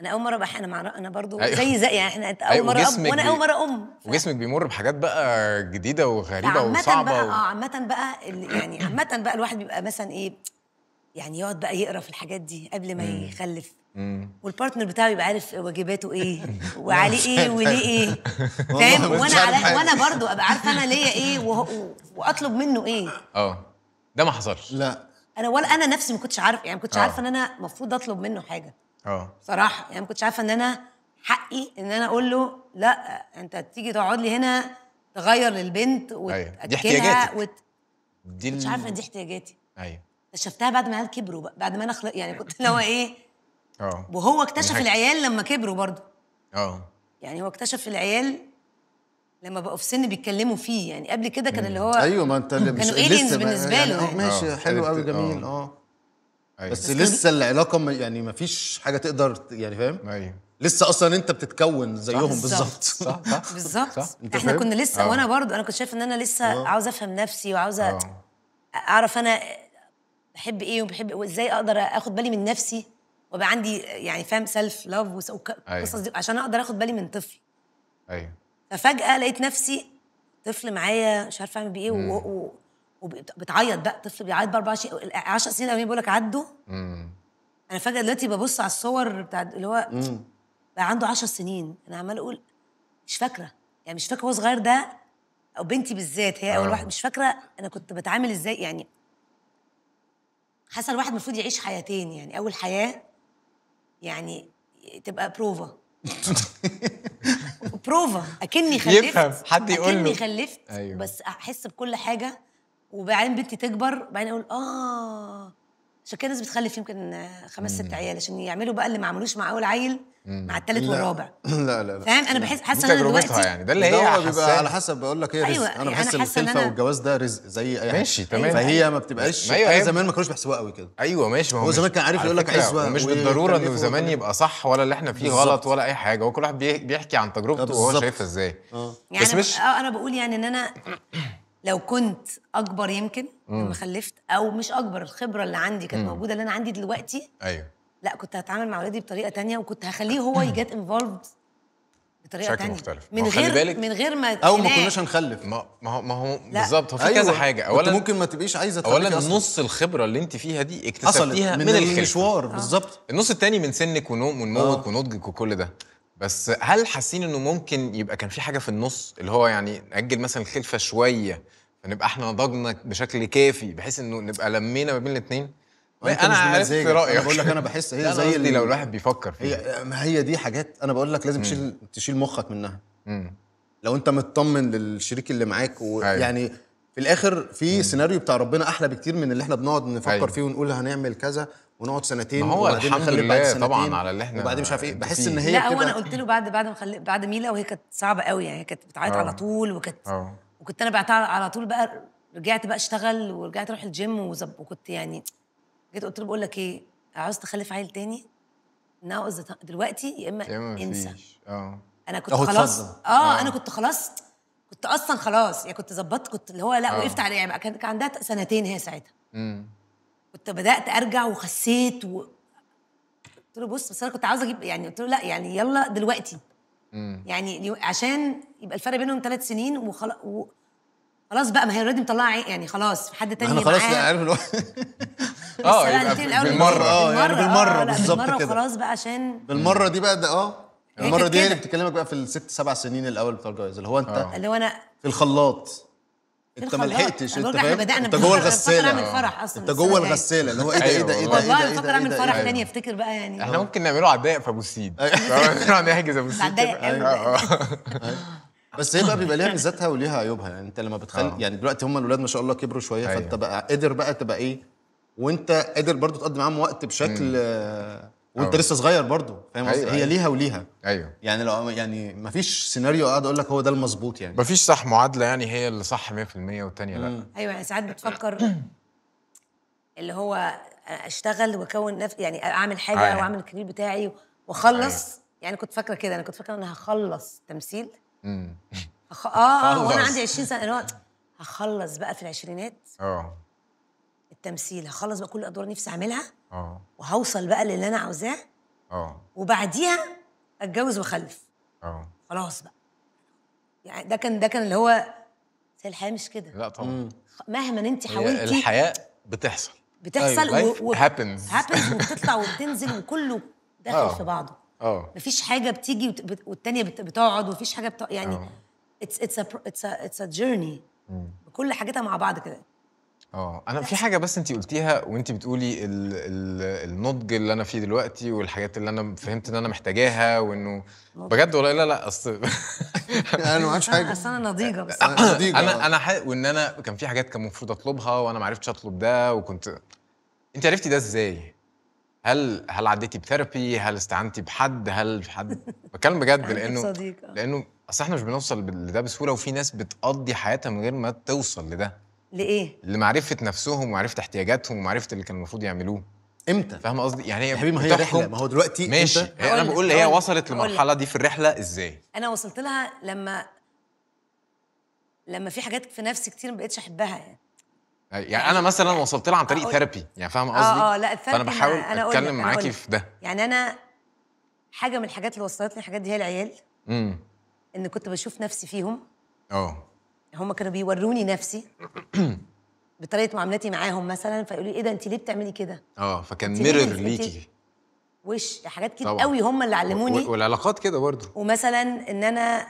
انا اول مره بحق انا مع... انا برضو أيوة. زي زي يعني احنا اول أيوة مره اب وانا اول مره ام ف... وجسمك بيمر بحاجات بقى جديده وغريبه وصعبه بقى و... اه عامه بقى ال... يعني عامه بقى الواحد بيبقى مثلا ايه يعني يقعد بقى يقرا في الحاجات دي قبل ما يخلف والبارتنر بتاعي يبقى عارف واجباته ايه [LAUGHS] وعليه ايه وليه ايه [LAUGHS] فاهم وانا على وانا برضو ابقى عارفه انا ليا ايه واطلب منه ايه اه ده ما حصلش لا انا ولا انا نفسي ما كنتش عارف يعني ما كنتش اه. عارفه ان انا المفروض اطلب منه حاجه اه صراحه يعني ما كنتش عارفه ان انا حقي ان انا اقول له لا انت تيجي تقعد لي هنا تغير للبنت أيوة، وتاكلها وت... دي مش عارفه دي احتياجاتي ايوه اكتشفتها بعد ما العيال كبروا بقى بعد ما انا خلق يعني أيوة. كنت اللي هو ايه اه وهو اكتشف العيال لما كبروا برضه اه يعني هو اكتشف العيال لما بقوا في سن بيتكلموا فيه يعني قبل كده كان اللي هو ايوه ما انت اللي كانوا لسه بالنسبه يعني له آه، يعني ماشي آه، حلو قوي آه. جميل اه أيوة. بس, بس لسه العلاقه يعني ما فيش حاجه تقدر يعني فاهم ايوه لسه اصلا انت بتتكون زيهم بالظبط صح صح بالظبط احنا كنا لسه أوه. وانا برضو انا كنت شايف ان انا لسه أوه. عاوزه افهم نفسي وعاوزه اعرف انا بحب ايه وبحب وازاي اقدر اخد بالي من نفسي وابقى عندي يعني فاهم سيلف لاف والقصص دي عشان اقدر اخد بالي من طفل ايوه ففجاه لقيت نفسي طفل معايا مش عارفه اعمل بيه ايه وبتعيط بقى طفل بيعيط باربع 24 10 سنين الاولين بقول لك عدوا انا فجاه دلوقتي ببص على الصور بتاع اللي هو مم. بقى عنده 10 سنين انا عمال اقول مش فاكره يعني مش فاكره هو صغير ده او بنتي بالذات هي اول آه. واحد مش فاكره انا كنت بتعامل ازاي يعني حاسه الواحد المفروض يعيش حياتين يعني اول حياه يعني تبقى بروفا بروفا [LAUGHS] اكني خلفت يفهم حد يقول اكني خلفت أيوه. بس احس بكل حاجه وبعدين بنتي تكبر بعدين اقول اه عشان كده الناس بتخلف يمكن خمس ست عيال عشان يعملوا بقى اللي ما عملوش مع اول عيل مع الثالث والرابع [LAUGHS] لا لا لا فاهم انا بحس حاسه ان دلوقتي يعني ده اللي هي بيبقى على حسب بقول لك ايه رزق أيوة انا بحس ان الخلفه والجواز ده رزق زي اي ماشي تمام فهي ما أيوة. بتبقاش ايوه أيوة زمان ما كانوش بيحسبوها قوي كده ايوه ماشي ما هو زمان كان عارف يقول لك عزوه مش بالضروره انه زمان يبقى صح ولا اللي احنا فيه غلط ولا اي حاجه هو كل واحد بيحكي عن تجربته وهو شايفها ازاي يعني آه، انا بقول يعني ان انا لو كنت اكبر يمكن لما خلفت او مش اكبر الخبره اللي عندي كانت موجوده اللي انا عندي دلوقتي ايوه لا كنت هتعامل مع ولادي بطريقه تانية وكنت هخليه هو يجت انفولفد بطريقه تانية مختلف من غير بالك من غير ما او ما كناش هنخلف ما ما هو ما هو بالظبط هو في أيوة. كذا حاجه اولا ممكن ما تبقيش عايزه اولا نص الخبره اللي انت فيها دي اكتسبتيها من, من المشوار بالظبط النص التاني من سنك ونومك آه. ونضجك وكل ده بس هل حاسين انه ممكن يبقى كان في حاجه في النص اللي هو يعني ناجل مثلا الخلفه شويه فنبقى احنا نضجنا بشكل كافي بحيث انه نبقى لمينا ما بين الاثنين انا عرفت رايك بقول لك انا بحس هي زي اللي لو الواحد بيفكر فيها هي ما هي دي حاجات انا بقول لك لازم تشيل تشيل مخك منها مم. لو انت مطمن للشريك اللي معاك ويعني أيوه. في الاخر في سيناريو بتاع ربنا احلى بكتير من اللي احنا بنقعد نفكر أيوة. فيه ونقول هنعمل كذا ونقعد سنتين ما هو الحمد لله طبعا على اللي احنا وبعدين مش عارف ايه بحس ان هي لا هو انا قلت له بعد بعد ما خلي بعد ميلا وهي كانت صعبه قوي يعني كانت بتعيط آه. على طول وكانت آه. وكنت انا بعتها على طول بقى رجعت بقى اشتغل ورجعت اروح الجيم وزب... وكنت يعني جيت قلت له بقول لك ايه عاوز تخلف عيل تاني ناو دلوقتي يا اما انسى اه انا كنت خلاص اه, آه انا كنت خلاص كنت اصلا خلاص يعني كنت ظبطت كنت اللي هو لا آه. وقفت على يعني كان عندها سنتين هي ساعتها امم كنت بدات ارجع وخسيت و... قلت له بص بس انا كنت عاوزه اجيب يعني قلت له لا يعني يلا دلوقتي مم. يعني عشان يبقى الفرق بينهم ثلاث سنين وخلاص و... خلاص بقى ما هي اوريدي مطلعه عين يعني خلاص في حد تاني انا خلاص [LAUGHS] آه، لا عارف الوقت اه يعني بالمره اه يعني بالمره آه، بالظبط كده خلاص بقى عشان بالمره دي بقى اه المره دي هي يعني اللي بتكلمك بقى في الست سبع سنين الاول بتوع الجواز اللي هو انت آه. اللي هو انا في الخلاط إيه، انت ما لحقتش انت فاهم انت جوه الغساله اعمل فرح اصلا انت جوه الغساله اللي هو ايه ده ايه أيوه. ده ايه ده والله بفكر إيه اعمل إيه فرح تاني يعني افتكر بقى يعني احنا ممكن نعمله على الضيق في ابو السيد نحجز ابو السيد بس هي بقى بيبقى ليها ميزاتها وليها عيوبها يعني انت لما بتخلي آه. يعني دلوقتي هم الاولاد ما شاء الله كبروا شويه أيوه. فانت بقى قادر بقى تبقى ايه وانت قادر برضو تقضي معاهم وقت بشكل وانت لسه صغير برضه فاهم قصدي أيوة هي أيوة. ليها وليها ايوه يعني لو يعني ما فيش سيناريو اقعد اقول لك هو ده المظبوط يعني ما فيش صح معادله يعني هي اللي صح 100% والثانيه لا ايوه يعني ساعات بتفكر [CLEARS THROAT] اللي هو اشتغل واكون نفسي يعني اعمل حاجه أيوة. او اعمل الكارير بتاعي واخلص أيوة. يعني كنت فاكره كده انا كنت فاكره انا هخلص تمثيل امم أخ... آه،, اه وانا عندي 20 سنه اللي هو هخلص بقى في العشرينات اه التمثيل هخلص بقى كل الادوار نفسي اعملها اه وهوصل بقى للي انا عاوزاه اه وبعديها اتجوز واخلف اه خلاص بقى يعني ده كان ده كان اللي هو الحياه مش كده لا طبعا مهما انت حاولتي الحياه بتحصل بتحصل أيوة. و... هابنز [LAUGHS] وبتطلع وبتنزل وكله داخل أوه. في بعضه اه مفيش حاجه بتيجي وت... والتانيه بت... بتقعد ومفيش حاجه بت... يعني اتس اتس اتس اتس ا جيرني كل حاجتها مع بعض كده اه انا في حاجه بس انت قلتيها وانت بتقولي النضج اللي انا فيه دلوقتي والحاجات اللي انا فهمت ان انا محتاجاها وانه بجد والله لا لا اصل [LAUGHS] [LAUGHS] انا ما عادش حاجه اصل انا نضيجه بس انا انا وان انا كان في حاجات كان المفروض اطلبها وانا ما عرفتش اطلب ده وكنت انت عرفتي ده ازاي؟ هل هل عديتي بثيرابي؟ هل استعنتي بحد؟ هل حد بتكلم بجد لانه لانه اصل احنا مش بنوصل لده بسهوله وفي ناس بتقضي حياتها من غير ما توصل لده لايه؟ لمعرفه نفسهم ومعرفه احتياجاتهم ومعرفه اللي كان المفروض يعملوه امتى؟ فاهم قصدي؟ يعني هي حبيبي ما هي رحله ما هو دلوقتي ماشي انت... انا بقول هي وصلت للمرحله دي في الرحله ازاي؟ انا وصلت لها لما لما في حاجات في نفسي كتير ما بقتش احبها يعني يعني, يعني انا مثلا وصلت لها عن طريق ثيرابي يعني فاهم آه، قصدي؟ اه اه لا الثيرابي فانا بحاول أنا اتكلم معاكي في ده يعني انا حاجه من الحاجات اللي وصلتني الحاجات دي هي العيال امم ان كنت بشوف نفسي فيهم اه هم كانوا بيوروني نفسي [CLEARS THROAT] بطريقه معاملتي معاهم مثلا فيقولوا لي ايه ده انت ليه بتعملي كده؟ اه فكان ميرور ليكي وش حاجات كتير قوي هم اللي علموني والعلاقات كده برضه ومثلا ان انا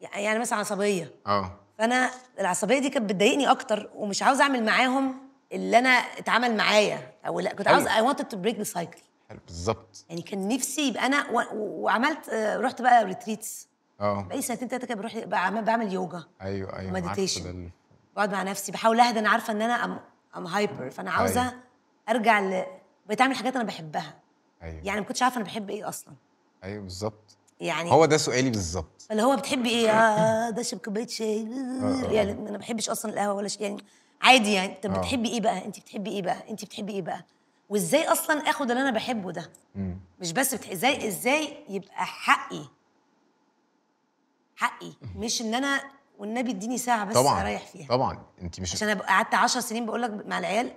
يعني مثلا عصبيه اه فانا العصبيه دي كانت بتضايقني اكتر ومش عاوزه اعمل معاهم اللي انا اتعمل معايا او لا كنت عاوز اي ونت تو بريك ذا سايكل بالظبط يعني كان نفسي يبقى انا و... وعملت آه، رحت بقى ريتريتس اه بقالي سنتين ثلاثه كده بروح بعمل يوجا ايوه ايوه مديتيشن بقعد مع نفسي بحاول اهدى انا عارفه ان انا ام ام هايبر فانا أيوة. عاوزه أيوة. ارجع ل بقيت اعمل حاجات انا بحبها ايوه يعني ما كنتش عارفه انا بحب ايه اصلا ايوه بالظبط يعني هو ده سؤالي بالظبط اللي هو بتحبي ايه اه ده شرب كوبايه شاي آه، آه، يعني آه. انا ما بحبش اصلا القهوه ولا شيء يعني عادي يعني طب بتحبي ايه بقى انت بتحبي ايه بقى انت بتحبي ايه بقى وازاي اصلا اخد اللي انا بحبه ده مش بس ازاي ازاي يبقى حقي حقي مش ان انا والنبي اديني ساعه بس طبعا اريح فيها طبعا انت مش عشان انا قعدت 10 سنين بقول لك مع العيال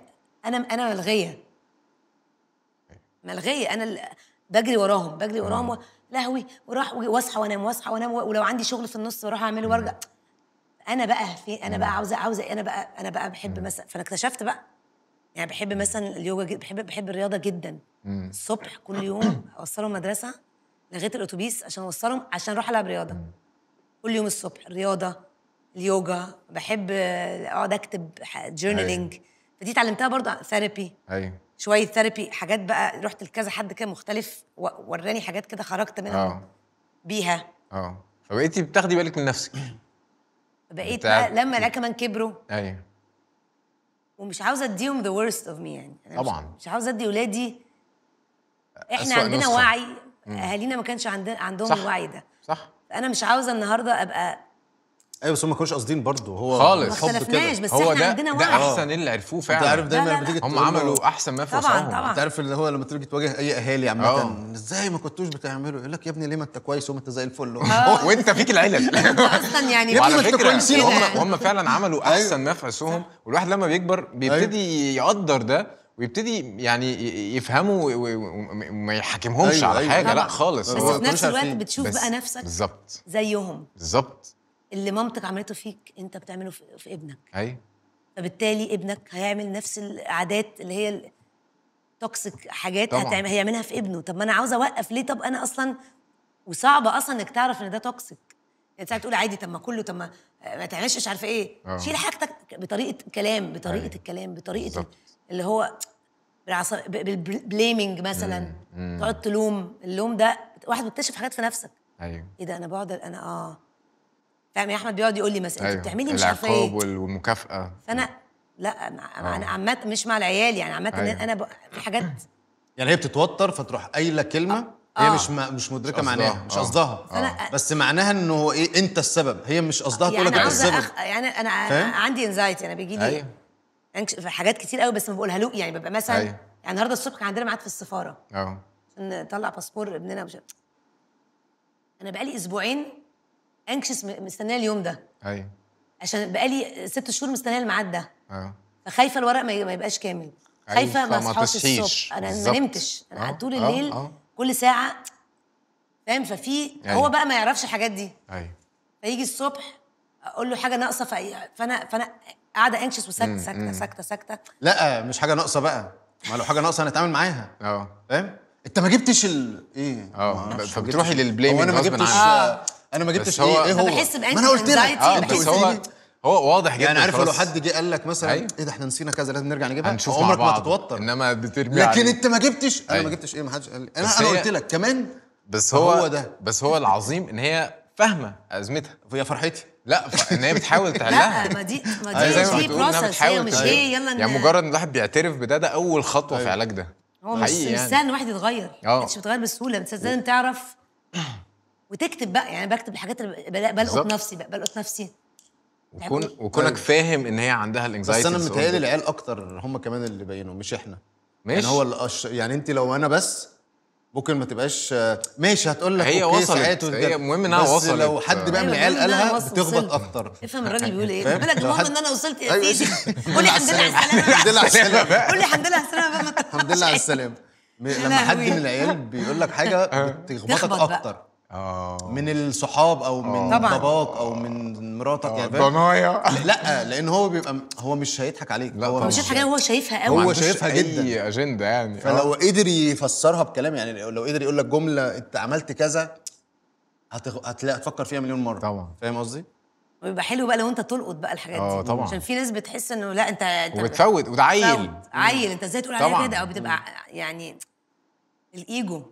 انا انا ملغيه ملغيه انا بجري وراهم بجري آه. وراهم لهوي وراح واصحى وانام واصحى وانام ولو عندي شغل في النص واروح اعمله وارجع انا بقى في انا بقى عاوزه عاوزه إيه؟ انا بقى انا بقى بحب مثلا فانا اكتشفت بقى يعني بحب مثلا اليوجا بحب بحب الرياضه جدا الصبح كل يوم اوصلهم مدرسه لغايه الاتوبيس عشان اوصلهم عشان اروح العب رياضه كل يوم الصبح الرياضه اليوجا بحب آه، اقعد اكتب جورنالينج أيوة. فدي اتعلمتها برضه ثيرابي ايوه شويه ثيرابي حاجات بقى رحت لكذا حد كده مختلف وراني حاجات كده خرجت منها أوه. بيها اه فبقيتي بتاخدي بالك من نفسك بقيت بقى لما لا كمان كبروا ايوه ومش عاوزه اديهم ذا ورست اوف مي يعني أنا طبعا مش, عاوزه ادي ولادي احنا عندنا نصف. وعي اهالينا ما كانش عندنا عندهم صح. الوعي ده صح انا مش عاوزه النهارده ابقى ايوه بس هم ما كانوش قاصدين برضه هو خالص ما اختلفناش بس هو احنا ده عندنا ده احسن اللي عرفوه فعلا انت عارف دايما لما تيجي هم عملوا احسن ما في طبعا طبعا انت عارف اللي هو لما تيجي تواجه اي اهالي عامه اه. ازاي ما كنتوش بتعملوا يقول لك يا ابني ليه ما انت كويس وما انت زي الفل [LAUGHS] آه. [LAUGHS] وانت فيك العلل [LAUGHS] اصلا يعني وعلى فكره ما انت كويسين هم فعلا عملوا أيوه. احسن ما في عصوهم والواحد لما بيكبر بيبتدي أيوه. يقدر ده ويبتدي يعني يفهموا وما يحاكمهمش أيوة على أيوة حاجه لا خالص بس في نفس الوقت بتشوف بقى نفسك بالظبط زيهم بالظبط اللي مامتك عملته فيك انت بتعمله في, ابنك ايوه فبالتالي ابنك هيعمل نفس العادات اللي هي توكسيك حاجات هتعمل هيعملها في ابنه طب ما انا عاوزه اوقف ليه طب انا اصلا وصعبه اصلا انك تعرف ان ده توكسيك يعني ساعات تقول عادي طب ما كله طب ما ما تعملش مش عارفه ايه أوه. شيل حاجتك بطريقه كلام بطريقه أيه. الكلام بطريقه اللي هو بالعصب... بالبليمنج مثلا تقعد تلوم اللوم ده واحد بيكتشف حاجات في نفسك ايوه ايه ده انا بقعد انا اه فاهم يا يعني احمد بيقعد يقول لي مثلا أيوه. انت بتعملي مش عارفه ايه العقاب والمكافاه فانا لا آه. انا عامه مش مع العيال يعني عامه أيوه. انا في حاجات يعني هي بتتوتر فتروح قايله كلمه آه. هي مش مش مدركه مش معناها مش آه. قصدها آه. بس معناها انه ايه انت السبب هي مش قصدها تقول يعني لك انت السبب أخ... يعني انا فهم؟ عندي انزايتي انا بيجي لي أيوه. في حاجات كتير قوي بس ما بقولها له يعني ببقى مثلا أيوة. يعني النهارده الصبح كان عندنا ميعاد في السفاره اه نطلع باسبور ابننا مش... انا بقالي اسبوعين انكشس مستنيه اليوم ده ايوه عشان بقالي ست شهور مستنيه الميعاد ده اه فخايفه الورق ما يبقاش كامل أيوه، خايفه ما اصحاش الصبح انا ما نمتش انا قعدت أه، طول أه، الليل أوه. أوه. كل ساعه فاهم ففي أيه. هو بقى ما يعرفش الحاجات دي ايوه فيجي الصبح اقول له حاجه ناقصه فانا فانا قاعده انكشس وساكته ساكته ساكته ساكته لا مش حاجه ناقصه بقى ما لو حاجه ناقصه هنتعامل معاها اه فاهم انت ما جبتش ال ايه اه فبتروحي للبليم آه، انا ما جبتش انا ما جبتش هو ايه, إيه هو بحس ما انا قلت لك آه بس هو هو واضح جدا يعني عارف لو حد جه قال لك مثلا أيوه. ايه ده احنا نسينا كذا لازم نرجع نجيبها هنشوف عمرك ما تتوتر انما بترمي لكن انت ما جبتش انا أيوه. ما جبتش ايه ما حدش قال لي انا انا قلت لك كمان بس هو, هو ده بس هو العظيم ان هي فاهمه ازمتها هي فرحتي لا ان هي بتحاول تحلها لا ما دي ما دي دي بروسس مش هي يلا يعني مجرد ان الواحد بيعترف بده ده اول خطوه في أيوه. علاج ده هو مش مش سهل الواحد يتغير اه مش بتغير بسهوله انت لازم تعرف وتكتب بقى يعني بكتب الحاجات اللي بلقط نفسي بقى بلقط نفسي وكون وكونك أيوه. فاهم ان هي عندها الانكزايتي بس انا متهيألي العيال اكتر هم كمان اللي بينوا مش احنا يعني ماشي يعني هو اللي يعني انت لو انا بس ممكن ما تبقاش ماشي هتقول لك هي وصلت هي المهم انها وصلت بس لو حد بقى من العيال قالها بتخبط اكتر افهم الراجل بيقول ايه بالك المهم ان انا وصلت يا أيوة. سيدي [LAUGHS] قول لي الحمد لله على السلامه الحمد لله على السلامه [LAUGHS] قول لي الحمد لله على السلامه الحمد لله على السلامه [LAUGHS] لما حد من العيال بيقول لك حاجه آه. بتخبطك اكتر آه. من الصحاب او من آه. طبعاً. باباك او من مراتك آه. يا باشا [LAUGHS] لا لان هو بيبقى هو مش هيضحك عليك لا هو مش هيضحك هو شايفها قوي هو شايفها جدا اي اجنده يعني فلو قدر يفسرها بكلام يعني لو قدر يقول لك جمله انت عملت كذا هتخ... هتلاقي هتفكر فيها مليون مره طبعا فاهم قصدي؟ ويبقى حلو بقى لو انت تلقط بقى الحاجات دي طبعا عشان في ناس بتحس انه لا انت انت وبتفوت وده عيل عيل انت ازاي تقول عليها كده او بتبقى يعني الايجو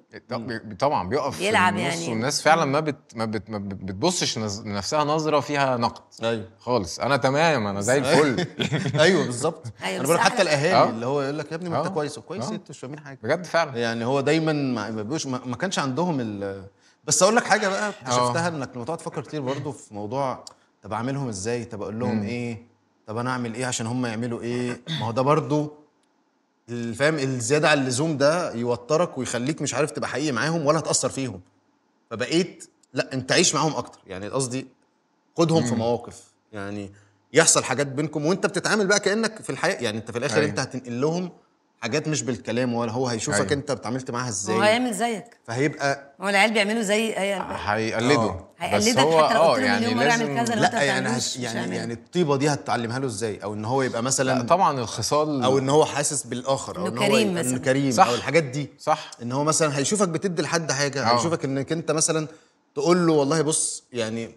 طبعا بيقف يلعب في النص يعني والناس فعلا ما بت ما, بت ما بتبصش لنفسها نظره فيها نقد ايوه خالص انا تمام انا زي الفل [LAUGHS] ايوه بالظبط أيوة انا بقول حتى الاهالي أه؟ اللي هو يقول لك يا ابني ما انت آه. كويس كويس انت آه. إيه، مش فاهمين حاجه بجد فعلا يعني هو دايما ما, بيبقوش ما كانش عندهم ال بس اقول لك حاجه بقى اكتشفتها آه. انك لما تقعد تفكر كتير برضه في موضوع طب اعملهم ازاي طب اقول لهم ايه طب انا اعمل ايه عشان هم يعملوا ايه ما هو ده برضه فاهم الزياده عن اللزوم ده يوترك ويخليك مش عارف تبقى حقيقي معاهم ولا تاثر فيهم فبقيت لا انت عيش معاهم اكتر يعني قصدي خدهم في مواقف يعني يحصل حاجات بينكم وانت بتتعامل بقى كانك في الحقيقه يعني انت في الاخر أيه. انت هتنقل لهم حاجات مش بالكلام ولا هو هيشوفك أيوه. انت اتعاملت معاها ازاي هو هيعمل زيك فهيبقى هو العيال بيعملوا زي هيقلدوا آه. هيقلدك حتى لو قلت له آه، يعني مليون مره اعمل كذا لا يعني هش... يعني يعني الطيبه دي هتعلمها له ازاي او ان هو يبقى مثلا طبعا الخصال او ان هو حاسس بالاخر او ان هو كريم مثلا كريم صح. او الحاجات دي صح ان هو مثلا هيشوفك بتدي لحد حاجه أوه. هيشوفك انك انت مثلا تقول له والله بص يعني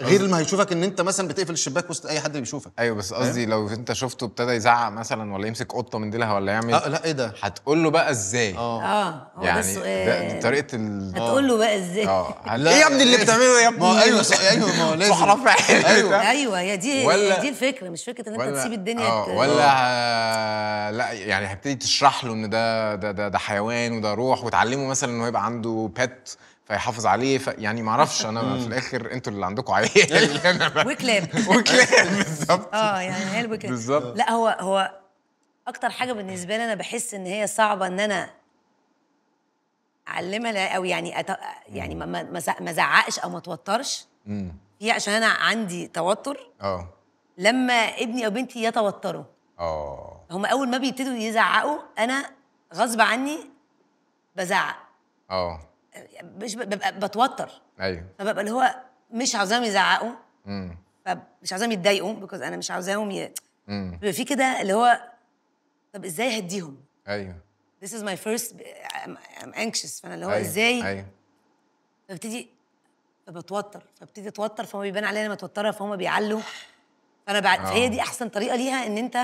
غير لما هيشوفك ان انت مثلا بتقفل الشباك وسط اي حد بيشوفك ايوه بس قصدي لو انت شفته ابتدى يزعق مثلا ولا يمسك قطه من ديلها ولا يعمل اه لا ايه ده هتقول له بقى ازاي اه, آه، يعني ده السؤال ده طريقه ال هتقول له بقى ازاي اه [LAUGHS] ايه يا ابني اللي بتعمله يا ابني ايوه ايوه ما هو [LAUGHS] لازم ايوه [LAUGHS] ايوه هي دي دي الفكره مش فكره ان انت تسيب الدنيا آه، ولا لا يعني هبتدي تشرح له ان ده ده ده حيوان وده روح وتعلمه مثلا انه يبقى عنده بيت فيحافظ عليه ف... يعني ما اعرفش انا [LAUGHS] في الاخر انتوا اللي عندكم عيال [LAUGHS] [LAUGHS] انا وكلاب وكلاب بالظبط اه يعني عيال وكلاب بالظبط لا هو هو اكتر حاجه بالنسبه لي انا بحس ان هي صعبه ان انا اعلمها او يعني أت... يعني ما ما ازعقش او ما اتوترش هي عشان انا عندي توتر اه لما ابني او بنتي يتوتروا اه هم اول ما بيبتدوا يزعقوا انا غصب عني بزعق اه مش ببقى بتوتر ايوه فببقى اللي هو مش عاوزاهم يزعقوا امم مش عاوزاهم يتضايقوا بيكوز انا مش عاوزاهم ي... بيبقى في كده اللي هو طب ازاي هديهم ايوه this is my first I'm anxious فانا اللي هو أيوه. ازاي ايوه فببتدي فبتوتر فببتدي اتوتر فهم بيبان عليا انا متوتره فهم بيعلوا فانا بعد أوه. فهي دي احسن طريقه ليها ان انت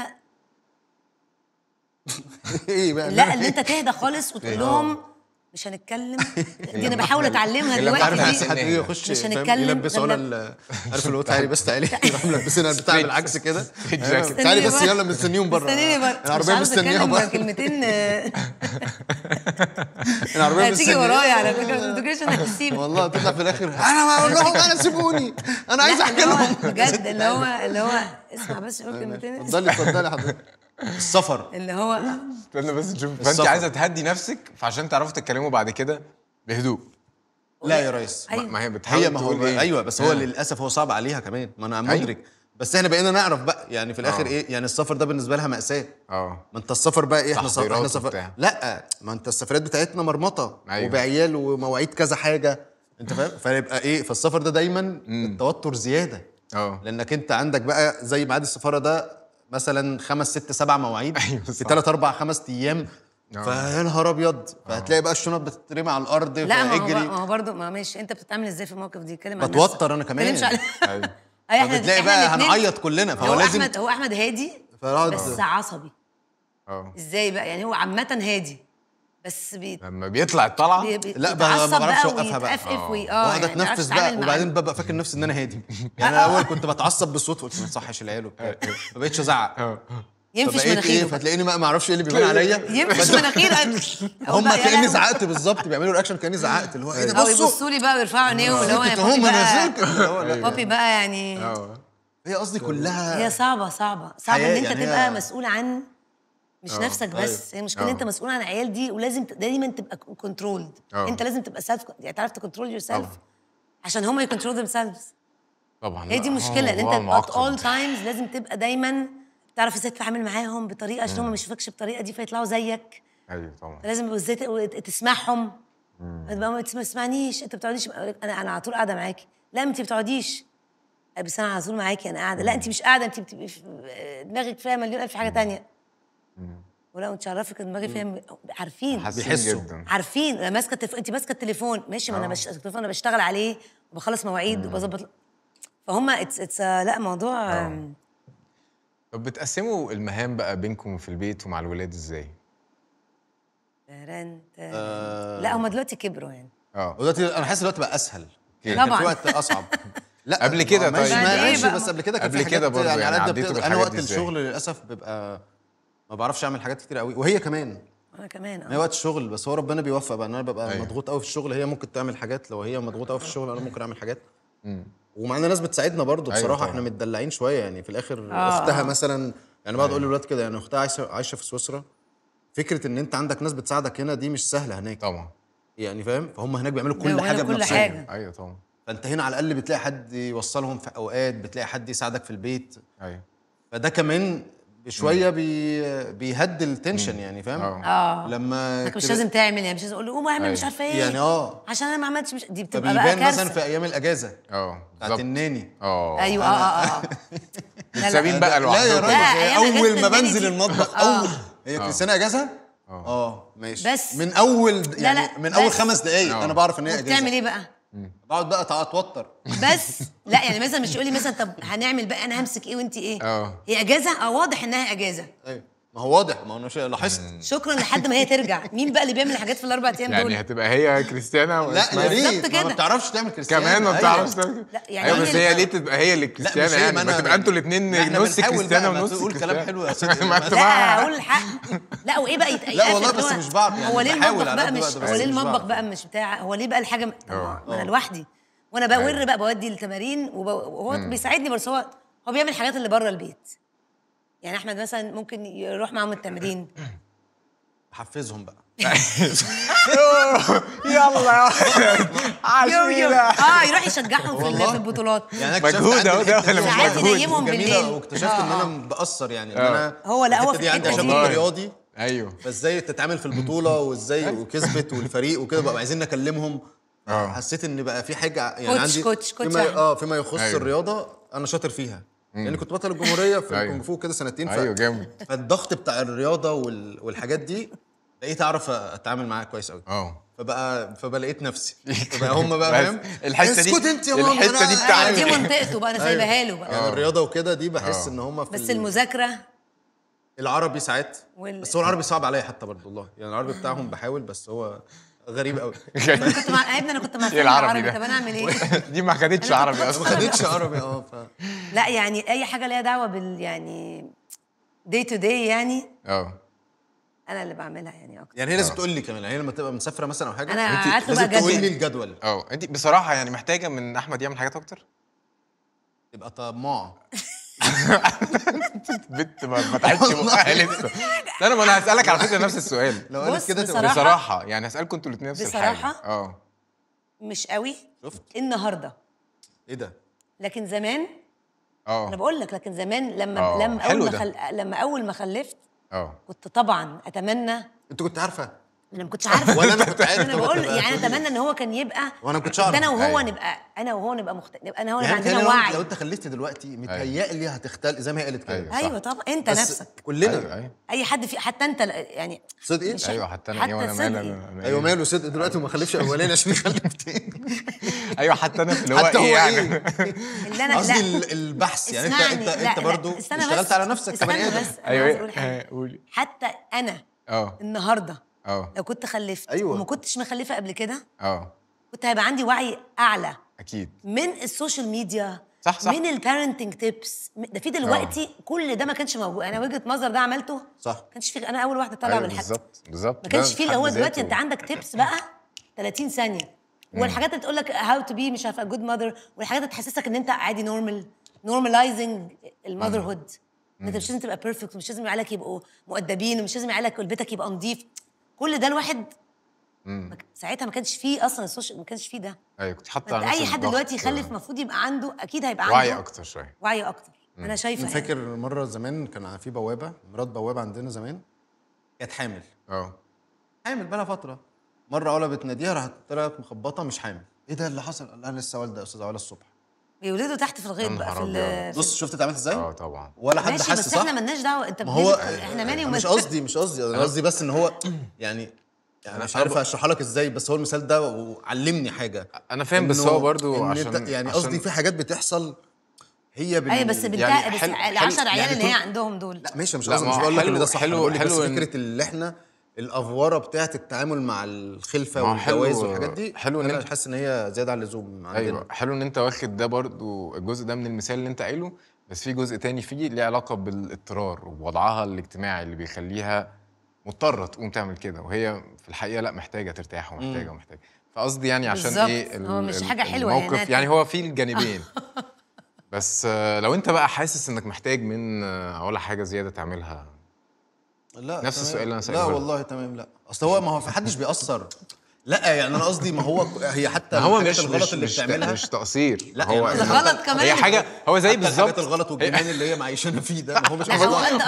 [LAUGHS] ايه بقى لا ان انت تهدى خالص وتقول إيه، آه. لهم مش هنتكلم [LAUGHS] دي انا بحاول اتعلمها دلوقتي عارف حد يخش مش هنتكلم يلبس ولا عارف اللي هو تعالي بس تعالي [LAUGHS] راح ملبسينها البتاع بالعكس كده تعالي بس يلا مستنيهم بره العربيه مستنيها بره كلمتين آه. [LAUGHS] العربيه مستنيها هتيجي ورايا على فكره الادوكيشن هتسيب والله تطلع في الاخر انا ما اقول لهم انا سيبوني انا عايز احكي لهم بجد اللي هو اللي هو اسمع بس قول كلمتين اتفضلي اتفضلي حضرتك السفر اللي هو استنى بس تشوف فانت عايزه تهدي نفسك فعشان تعرفوا تتكلموا بعد كده بهدوء لا يا ريس أيوة. ما هي بتحاول هي ما هو إيه؟ ايوه بس هو آه. للاسف هو صعب عليها كمان ما انا أيوة. مدرك أيوة. بس احنا بقينا نعرف بقى يعني في الاخر آه. ايه يعني السفر ده بالنسبه لها ماساه اه ما انت السفر بقى ايه احنا سفر احنا سفر لا ما انت السفرات بتاعتنا مرمطه أيوة. وبعيال ومواعيد كذا حاجه انت فاهم فيبقى ايه فالسفر ده دايما التوتر زياده اه لانك انت عندك بقى زي ميعاد السفاره ده مثلا خمس ست سبع مواعيد أيوة في ثلاث اربع خمس ايام آه. فيا نهار ابيض آه. فهتلاقي بقى الشنط بتترمي على الارض لا ما هو برضه ما ماشي انت بتتعامل ازاي في الموقف دي كده بتوتر انا كمان ايوه, [LAUGHS] أيوة، احنا بتلاقي بقى هنعيط كلنا فهو لازم احمد هو احمد هادي بس عصبي آه. ازاي بقى يعني هو عامه هادي بس بي... لما بيطلع الطلعه بي... بي... لا بقى ما بعرفش اوقفها بقى اف اه بقعد اتنفس آه، يعني بقى وبعدين ببقى فاكر نفسي ان انا هادي [LAUGHS] يعني انا الاول كنت بتعصب بالصوت قلت ما تصحش العيال وبتاع آه، آه. ما بقتش ازعق ينفش إيه؟ مناخيره فتلاقيني ما اعرفش ايه اللي بيقول [LAUGHS] عليا ينفش مناخيره [LAUGHS] هم كاني زعقت بالظبط بيعملوا رياكشن كاني زعقت اللي هو ايه ده بصوا يبصوا لي بقى ويرفعوا عينيه اللي هو هم انا بابي بقى يعني هي قصدي كلها هي صعبه صعبه صعبه ان انت يعني تبقى مسؤول عن مش أوه. نفسك طيب. بس هي المشكله آه. انت مسؤول عن عيال دي ولازم دايما تبقى كنترولد آه. انت لازم تبقى سيلف يعني تعرف تكنترول يور سيلف عشان هم يكنترول ذيم طبعا هي دي مشكله آه، ان انت ات اول تايمز لازم تبقى دايما تعرف ازاي تتعامل معاهم بطريقه عشان هم ما يشوفكش بالطريقه دي فيطلعوا زيك ايوه طبعا لازم ازاي تسمعهم ما تسمعنيش انت بتقعديش انا انا على طول قاعده معاكي لا انت بتقعديش بس انا على طول معاكي انا قاعده لا انت مش قاعده انت بتبقي دماغك فيها مليون الف حاجه ثانيه ولا وتشرفك دماغي فيها عارفين بيحسوا عارفين انا ماسكه التف... انت ماسكه التليفون ماشي ما انا مش... آه. التليفون انا بشتغل عليه وبخلص مواعيد وبظبط فهم اتس اتس لا موضوع آه. طب بتقسموا المهام بقى بينكم في البيت ومع الولاد ازاي؟ تارن تارن. أه... لا هم دلوقتي كبروا يعني اه دلوقتي انا حاسس دلوقتي بقى اسهل [LAUGHS] طبعا في وقت اصعب لا قبل كده طيب ماشي إيه بس قبل كده قبل كده برضه يعني, يعني انا وقت الشغل للاسف بيبقى ما بعرفش اعمل حاجات كتير قوي وهي كمان انا كمان هي آه. وقت الشغل بس هو ربنا بيوفق بقى ان انا ببقى أيه. مضغوط قوي في الشغل هي ممكن تعمل حاجات لو هي مضغوطه قوي في الشغل انا ممكن اعمل حاجات ان ناس بتساعدنا برضه أيوه بصراحه طبعا. احنا متدلعين شويه يعني في الاخر آه. اختها مثلا يعني بقعد اقول للولاد أيوه. كده يعني اختها عايشه عايشه في سويسرا فكره ان انت عندك ناس بتساعدك هنا دي مش سهله هناك طبعا يعني فاهم فهم هناك بيعملوا كل حاجه كل بنفسهم حاجة. ايوه طبعا فانت هنا على الاقل بتلاقي حد يوصلهم في اوقات بتلاقي حد يساعدك في البيت ايوه فده كمان شويه بي بيهدي التنشن يعني فاهم اه, آه. لما مش لازم تعمل يعني مش لازم اقول له قوم اعمل أيوة. مش عارفه ايه يعني اه عشان انا ما عملتش مش دي بتبقى بقى كارثه مثلا في ايام الاجازه اه بتاعت الناني اه ايوه اه اه, آه. [LAUGHS] [LAUGHS] سابين بقى لوحدهم لا يا راجل اول ما بنزل المطبخ آه. اول هي كريستيانا اجازه اه ماشي بس من اول يعني من اول خمس دقايق انا بعرف ان هي اجازه بتعمل ايه بقى بقعد بقى اتوتر بس لا يعني مثلا مش يقول لي مثلا طب هنعمل بقى انا همسك ايه وانت ايه اه هي اجازه اه واضح انها اجازه ايوه ما هو واضح ما انا لاحظت شكرا لحد ما هي ترجع مين بقى اللي بيعمل الحاجات في الاربع ايام دول يعني هتبقى هي كريستيانا لا يا ريت ما بتعرفش تعمل كريستيانا كمان ما أيوة. بتعرفش تعمل لا يعني ايوه بس هي ليه تبقى هي اللي كريستيانا يعني ما تبقى انتوا الاثنين نص كريستيانا ونص تقول كلام حلو يا [LAUGHS] استاذ لا اقول الحق لا وايه بقى يتقال [LAUGHS] لا والله بس مش بعض يعني هو ليه المطبخ بقى مش هو ليه المطبخ بقى مش بتاع هو ليه بقى الحاجه انا لوحدي وانا بقى أيوة. ور بقى بودي التمارين وهو بيساعدني بس هو هو بيعمل الحاجات اللي بره البيت يعني احمد مثلا ممكن يروح معاهم التمرين [CLEARS THROAT] حفزهم بقى [LAUGHS] [LAUGHS] يلا يا [LAUGHS] يوم اه يروح يشجعهم في البطولات يعني مجهود اهو ده ولا مش مجهود ينيمهم بالليل واكتشفت ان انا بأثر آه. يعني ان آه. انا هو لا هو في عندي عشان رياضي ايوه فازاي تتعامل في البطوله وازاي أيوه. وكسبت والفريق وكده بقى عايزين نكلمهم آه. حسيت ان بقى في حاجه يعني عندي كوتش كوتش كوتش اه فيما يخص أيوه. الرياضه انا شاطر فيها لان يعني كنت بطل الجمهوريه في أيوه. الكونغ فو كده سنتين ف... ايوه جامد فالضغط بتاع الرياضه وال... والحاجات دي بقيت اعرف اتعامل معاها كويس قوي اه فبقى فبلاقيت نفسي [LAUGHS] فبقى هم بقى فاهم الحته دي اسكت انت يا ماما الحته دي بتاعتي يعني دي منطقته بقى انا أيوه. سايبها له بقى يعني أه. الرياضه وكده دي بحس أه. ان هم في بس المذاكره العربي ساعات وال... بس هو العربي صعب عليا حتى برضه والله يعني العربي بتاعهم بحاول بس هو غريب قوي [LAUGHS] يعني انا كنت مع ابني انا كنت مع إيه العربي طب انا اعمل ايه؟ [LAUGHS] دي ما خدتش عربي اصلا ما خدتش [LAUGHS] عربي اه ف لا يعني اي حاجه ليها دعوه بال يعني دي تو دي يعني اه انا اللي بعملها يعني اكتر يعني هي لازم اه. تقول لي كمان يعني لما تبقى مسافره مثلا او حاجه انا قعدت بقى جدول تقول لي الجدول اه انت بصراحه يعني محتاجه من احمد يعمل حاجات اكتر؟ تبقى طماع [LAUGHS] بنت ما فتحتش بقها لسه انا ما انا هسالك على فكره نفس السؤال لو قالت كده بصراحة, بصراحه يعني هسالكم انتوا الاثنين نفس الحاجه بصراحه اه مش قوي شفت النهارده ايه ده لكن زمان اه انا بقول لك لكن زمان لما آه. لما اول ما لما اول ما خلفت اه كنت طبعا اتمنى انت كنت عارفه انا ما كنتش عارفه ولا انا كنت عارف انا بقول يعني اتمنى ان هو كان يبقى وانا ما كنتش عارف انا وهو أيوة. نبقى انا وهو نبقى مخت... نبقى انا وهو يعني عندنا وعي لو انت خليتني دلوقتي أيوة. متهيألي هتختل زي ما هي قالت كده ايوه, طبعا انت نفسك كلنا أيوة, أيوة. اي حد في حتى انت يعني صدق ايه؟ ايوه حتى انا ايوه انا ماله ايوه ماله صدق دلوقتي وما خلفش اولاني عشان يخلف تاني [LAUGHS] ايوه حتى انا اللي هو ايه يعني إيه؟ [LAUGHS] اللي انا قصدي البحث يعني انت انت انت برضه اشتغلت على نفسك كمان ايوه [LAUGHS] حتى انا آه. النهارده اه لو كنت خلفت أيوة. وما كنتش مخلفه قبل كده اه كنت هيبقى عندي وعي اعلى اكيد من السوشيال ميديا صح صح من البارنتنج تيبس ده في دلوقتي أوه. كل ده ما كانش موجود انا وجهه نظر ده عملته صح ما كانش في انا اول واحده طالعه أيوة من بالظبط بالظبط ما كانش في هو دلوقتي و... انت عندك تيبس بقى 30 ثانيه والحاجات اللي تقول لك هاو تو بي مش عارفه جود ماذر والحاجات اللي تحسسك ان انت عادي نورمال نورماليزنج الماذر هود انت مش لازم تبقى بيرفكت ومش لازم عيالك يبقوا مؤدبين ومش لازم عيالك بيتك يبقى نظيف كل ده الواحد مم. ساعتها ما كانش فيه اصلا السوشيال ما كانش فيه ده ايوه كنت حاطه على اي حد دلوقتي يخلف المفروض يبقى عنده اكيد هيبقى عنده وعي اكتر شويه وعي اكتر مم. انا شايفه انا يعني. فاكر مره زمان كان في بوابه مرات بوابه عندنا زمان كانت حامل اه حامل بقى فتره مره اولى بتناديها راحت طلعت مخبطه مش حامل ايه ده اللي حصل قال لها لسه والده يا استاذه ولا الصبح بيولدوا تحت في الغيط بقى في بص شفت اتعملت ازاي؟ اه طبعا ولا حد حاسس بس صح؟ احنا مالناش دعوه انت ما هو احنا ماني ومش قصدي مش قصدي انا قصدي بس ان هو يعني, يعني انا مش عارف اشرحها لك ازاي بس هو المثال ده وعلمني حاجه انا فاهم بس هو برضو عشان يعني قصدي في حاجات بتحصل هي بال... ايوه بس بالدقه يعني ال 10 عيال يعني اللي هي عندهم دول لا ماشي مش قصدي مش بقول لك ان ده صح حلو حلو بس فكره اللي احنا الافوره بتاعه التعامل مع الخلفه والجواز والحاجات دي حلو ان انت حاسس ان هي زياده عن اللزوم عندنا ايوه حلو ان انت واخد ده برضو الجزء ده من المثال اللي انت قايله بس في جزء تاني فيه ليه علاقه بالاضطرار ووضعها الاجتماعي اللي بيخليها مضطره تقوم تعمل كده وهي في الحقيقه لا محتاجه ترتاح ومحتاجه ومحتاجه فقصدي يعني عشان بالزبط. ايه هو مش حاجه حلوه الموقف يعني هو في الجانبين بس لو انت بقى حاسس انك محتاج من ولا حاجه زياده تعملها لا نفس السؤال اللي انا سالته لا والله تمام لا اصل هو ما هو في حدش بيأثر لا يعني انا قصدي ما هو هي حتى هو مش الغلط مش اللي بتعملها مش تقصير لا هو يعني غلط كمان هي حاجه هو زي بالظبط الغلط والجنان اللي هي معيشانا فيه ده ما هو مش